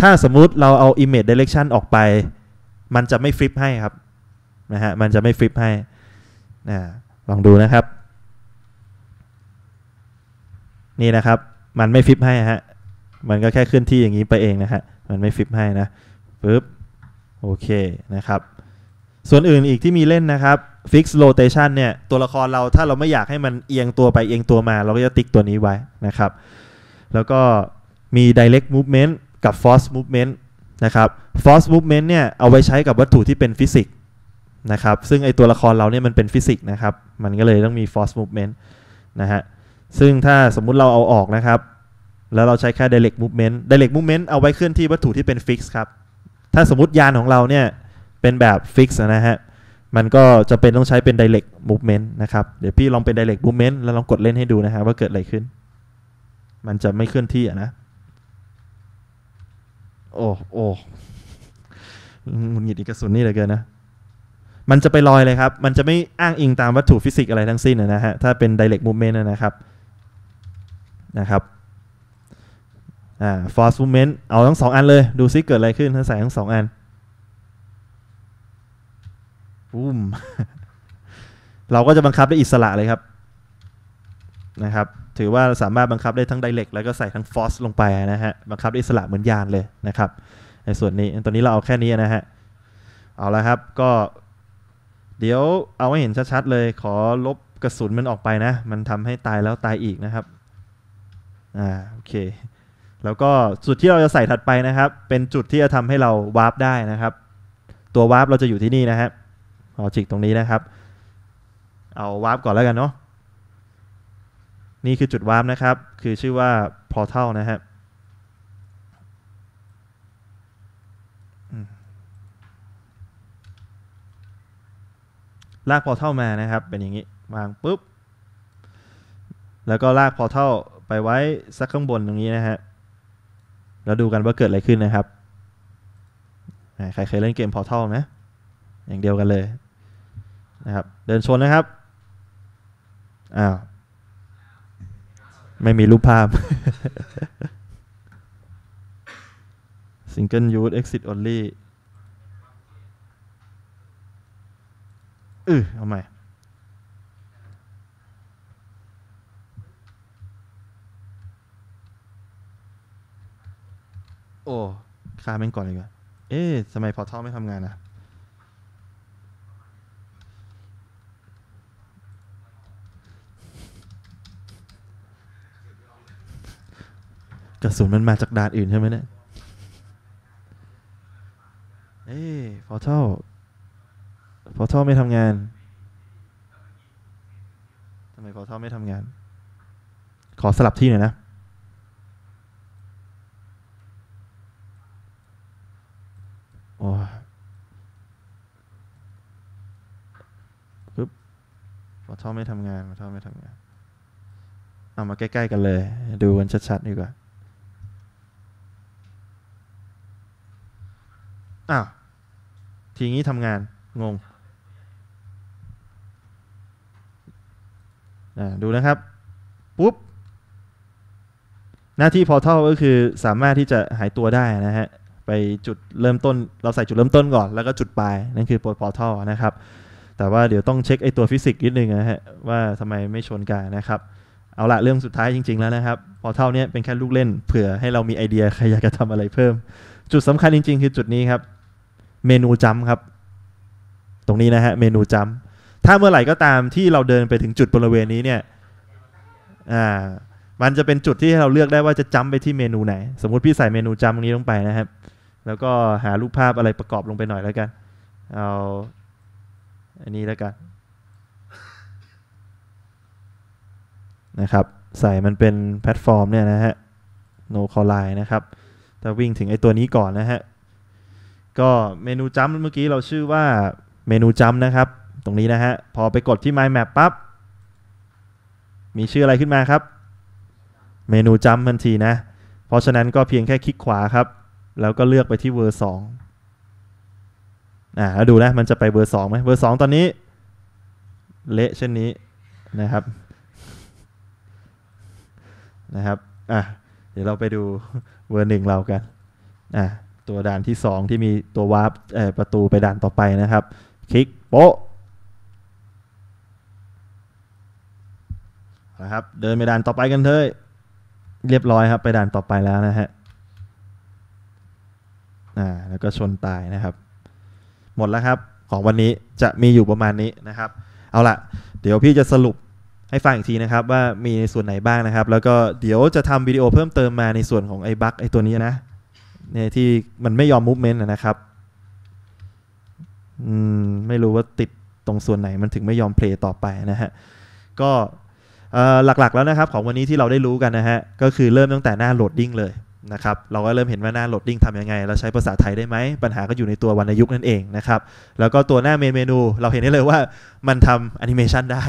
ถ้าสมมุติเราเอา image direction ออกไป มันจะไม่ฟลิปให้ครับนะฮะมันจะไม่ฟลิปให้นะลองดูนะครับนี่นะครับมันไม่ฟลิปให้ฮะมันก็แค่เคลื่อนที่อย่างนี้ไปเองนะฮะมันไม่ฟิปให้นะปึ๊บ โอเคนะครับ ส่วนอื่นอีกที่มีเล่นนะครับฟิกซ์โลเทชันเนี่ยตัวละครเราถ้าเราไม่อยากให้มัน เอียงตัวไปเอียงตัวมา เราก็จะติ๊กตัวนี้ไว้นะครับ แล้วก็มีดิเรกมูฟเมนต์กับฟอสมูฟเมนต์นะครับฟอสมูฟเมนต์เนี่ย เอาไว้ใช้กับวัตถุที่เป็นฟิสิกส์นะครับ ซึ่งไอตัวละครเราเนี่ยมันเป็นฟิสิกส์นะครับ มันก็เลยต้องมีฟอสมูฟเมนต์นะฮะซึ่งถ้าสมมุติเราเอาออกนะครับแล้วเราใช้แค่ direct movement direct movement เอาไว้เคลื่อนที่วัตถุที่เป็น fix ครับ ถ้าสมมติยานของเราเนี่ย เป็นแบบ fix นะฮะ มันก็จะเป็นต้องใช้เป็น direct movement นะครับ เดี๋ยวพี่ลองเป็น direct movement แล้วลองกดเล่นให้ดูนะฮะว่าเกิดอะไรขึ้น มันจะไม่เคลื่อนที่อะนะ โอ้โอ้หุนหงิดอีกกระสุนนี่เหลือเกินนะ มันจะไปลอยเลยครับ มันจะไม่อ้างอิงตามวัตถุฟิสิกส์อะไรทั้งสิ้นนะฮะ ถ้าเป็น direct movement นะครับ นะครับอ่า force movement เอาทั้งสองอันเลย ดูซิ เกิดอะไรขึ้นถ้าใส่ทั้งสองอันปุ้มเราก็จะบังคับได้อิสระเลยครับนะครับถือว่าสามารถบังคับได้ทั้งไดเรกแล้วก็ใส่ทั้งฟอสลงไปนะฮะบังคับได้อิสระเหมือนยานเลยนะครับ ในส่วนนี้ตอนนี้เราเอาแค่นี้ นะฮะ เอาละครับก็เดี๋ยวเอาให้เห็นชัดๆเลย ขอลบกระสุนมันออกไปนะ มันทำให้ตายแล้วตายอีกนะครับอ่าโอเคแล้วก็จุดที่เราจะใส่ถัดไปนะครับ เป็นจุดที่จะทำให้เราวาร์ปได้นะครับ ตัววาร์ปเราจะอยู่ที่นี่นะฮะเอาจิกตรงนี้นะครับ เอาวาร์ปก่อนแล้วกันเนาะนี่คือจุดวาร์ปนะครับ คือชื่อว่า portal นะฮะลาก portal มานะครับ เป็นอย่างนี้วางปุ๊บแล้วก็ลาก portal ไปไว้สักข้างบนตรงนี้นะฮะแล้วดูกันว่าเกิดอะไรขึ้นนะครับ ใครเคยเล่นเกมพอร์ทัลไหม อย่างเดียวกันเลย นะครับ เดินชนนะครับ อ้าว ไม่มีรูปภาพ Single Use Exit Only อือเอาใหม่โอ้ฆ่าแม่งก่อนเลยว่อเอ๊ะทำไมพอท่อไม่ทำงานนะกระสุนมันมาจากด่านอื่นใช่ไหมเนี่ย เอะพอเท่า พอเท่าไม่ทำงานทำไมพอเท่าไม่ทำงาน ขอสลับที่หน่อยนะอ้ปึ๊บวอทเทอไม่ทำงานมอทเทอไม่ทำงาน เอามาใกล้ๆกันเลย ดูกันชัด ๆ ดีกว่าอ้าวทีนี้ทำงานงง ดูนะครับ ปุ๊บ หน้าที่พอเท่าก็คือสามารถที่จะหายตัวได้นะฮะไปจุดเริ่มต้นเราใส่จุดเริ่มต้นก่อนแล้วก็จุดปลายนั่นคือโปรพอทัลนะครับ แต่ว่าเดี๋ยวต้องเช็คไอตัวฟิสิกส์นิดนึงนะฮะ ว่าทำไมไม่ชนกันนะครับ เอาละเรื่องสุดท้ายจริง ๆ แล้วนะครับพอเท่านี้เป็นแค่ลูกเล่นเผื่อให้เรามีไอเดียใครอยากจะทำอะไรเพิ่ม จุดสำคัญจริง ๆ คือจุดนี้ครับ เมนูจำครับ ตรงนี้นะฮะ เมนูจำถ้าเมื่อไหร่ก็ตามที่เราเดินไปถึงจุดบริเวณนี้เนี่ย อ่า มันจะเป็นจุดที่เราเลือกได้ว่าจะจำไปที่เมนูไหนสมมติพี่ใส่เมนูจำานี้ลงไปนะครับแล้วก็หารูปภาพอะไรประกอบลงไปหน่อยแล้วกัน เอา อันนี้แล้วกัน นะครับ ใส่มันเป็นแพลตฟอร์ม เนี่ยนะฮะ no c อ l l i n e นะครับแต่วิ่งถึงไอตัวนี้ก่อนนะฮะ ก็เมนูจัมเมื่อกี้เราชื่อว่าเมนูจัมนะครับ ตรงนี้นะฮะ พอไปกดที่ my map ปับ๊บ มีชื่ออะไรขึ้นมาครับ เมนูจัมทันทีนะ เพราะฉะนั้นก็เพียงแค่คลิกขวาครับแล้วก็เลือกไปที่เวอร์สองอ่า แล้วดูนะ มันจะไปเบอร์สองไหมเบอร์สองตอนนี้ เละเช่นนี้นะครับ นะครับ อ่ะ เดี๋ยวเราไปดูเวอร์หนึ่งเรากัน อ่ะตัวด่านที่สองที่มีตัววาร์ปประตูไปด่านต่อไปนะครับ คลิกโป๊ะนะครับ เดินไปด่านต่อไปกันเถอะ เรียบร้อยครับ ไปด่านต่อไปแล้วนะฮะอ่าแล้วก็ชนตายนะครับ หมดแล้วครับของวันนี้จะมีอยู่ประมาณนี้นะครับ เอาละเดี๋ยวพี่จะสรุปให้ฟังอีกทีนะครับ ว่ามีในส่วนไหนบ้างนะครับ แล้วก็เดี๋ยวจะทำวิดีโอเพิ่มเติมมาในส่วนของไอ้บั๊กไอ้ตัวนี้นะเนี่ยที่มันไม่ยอมมูฟเมนต์นะครับอืมไม่รู้ว่าติดตรงส่วนไหนมันถึงไม่ยอมเพลย์ต่อไปนะฮะก็หลักๆแล้วนะครับ ของวันนี้ที่เราได้รู้กันนะฮะก็คือเริ่มตั้งแต่หน้าโหลดดิ้งเลยนะครับ เราก็เริ่มเห็นว่าหน้าโหลดดิ้งทำยังไงเราใช้ภาษาไทยได้ไหมปัญหาก็อยู่ในตัววรรณยุกต์นั่นเองนะครับ แล้วก็ตัวหน้าเมนเมนู เราเห็นได้เลยว่ามันทำแอนิเมชันได้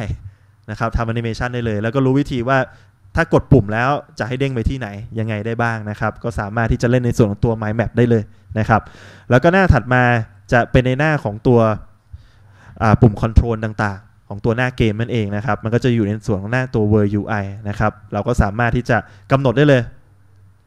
นะครับทำแอนิเมชันได้เลย แล้วก็รู้วิธีว่าถ้ากดปุ่มแล้วจะให้เด้งไปที่ไหน ยังไงได้บ้างนะครับ ก็สามารถที่จะเล่นในส่วนของตัว Mind Map ได้เลยนะครับ แล้วก็หน้าถัดมาจะเป็นในหน้าของตัวปุ่มคอนโทรลต่างๆ ของตัวหน้าเกมนั่นเองนะครับ มันก็จะอยู่ในส่วนของหน้าตัว World UI นะครับ เราก็สามารถที่จะกำหนดได้เลย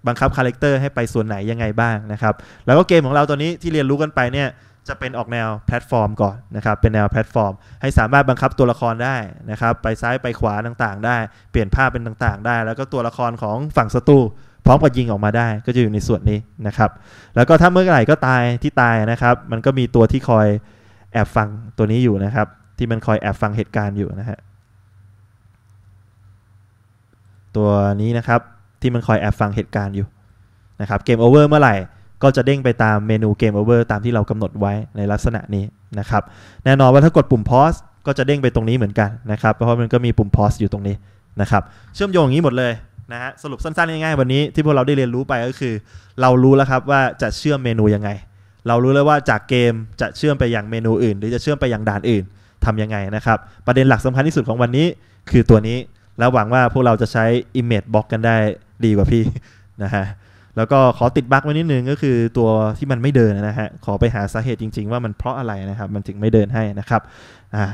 บังคับคาแรคเตอร์ให้ไปส่วนไหนยังไงบ้างนะครับ แล้วก็เกมของเราตัวนี้ที่เรียนรู้กันไปเนี่ยจะเป็นออกแนวแพลตฟอร์มก่อนนะครับเป็นแนวแพลตฟอร์มให้สามารถบังคับตัวละครได้นะครับ ไปซ้ายไปขวาต่างๆ ได้ เปลี่ยนภาพเป็นต่างๆ ได้ แล้วก็ตัวละครของฝั่งศัตรูพร้อมกับยิงออกมาได้ก็จะอยู่ในส่วนนี้นะครับ แล้วก็ถ้าเมื่อไหร่ก็ตายที่ตายนะครับ มันก็มีตัวที่คอยแอบฟังตัวนี้อยู่นะครับ ที่มันคอยแอบฟังเหตุการณ์อยู่นะฮะตัวนี้นะครับที่มันคอยแอบฟังเหตุการณ์อยู่นะครับ เกมโอเวอร์เมื่อไหร่ ก็จะเด้งไปตามเมนูเกมโอเวอร์ตามที่เรากำหนดไว้ในลักษณะนี้นะครับ แน่นอนว่าถ้ากดปุ่มพอสก็จะเด้งไปตรงนี้เหมือนกันนะครับ เพราะมันก็มีปุ่มพอสอยู่ตรงนี้นะครับ เชื่อมโยงอย่างนี้หมดเลยนะฮะ สรุปสั้นๆง่ายๆวันนี้ที่พวกเราได้เรียนรู้ไปก็คือ เรารู้แล้วครับ ว่าจะเชื่อมเมนูยังไง เรารู้แล้วว่าจากเกมจะเชื่อมไปอย่างเมนูอื่น หรือจะเชื่อมไปอย่างด่านอื่นทํำยังไงนะครับ ประเด็นหลักสำคัญที่สุดของวันนี้ คือตัวนี้แล้วหวังว่าพวกเราจะใช้ Image Box กันได้ดีกว่าพี่นะฮะ แล้วก็ขอติดบั๊กไว้นิดนึงก็คือตัวที่มันไม่เดินนะฮะ ขอไปหาสาเหตุจริงๆ ว่ามันเพราะอะไรนะครับ มันถึงไม่เดินให้นะครับ อ่า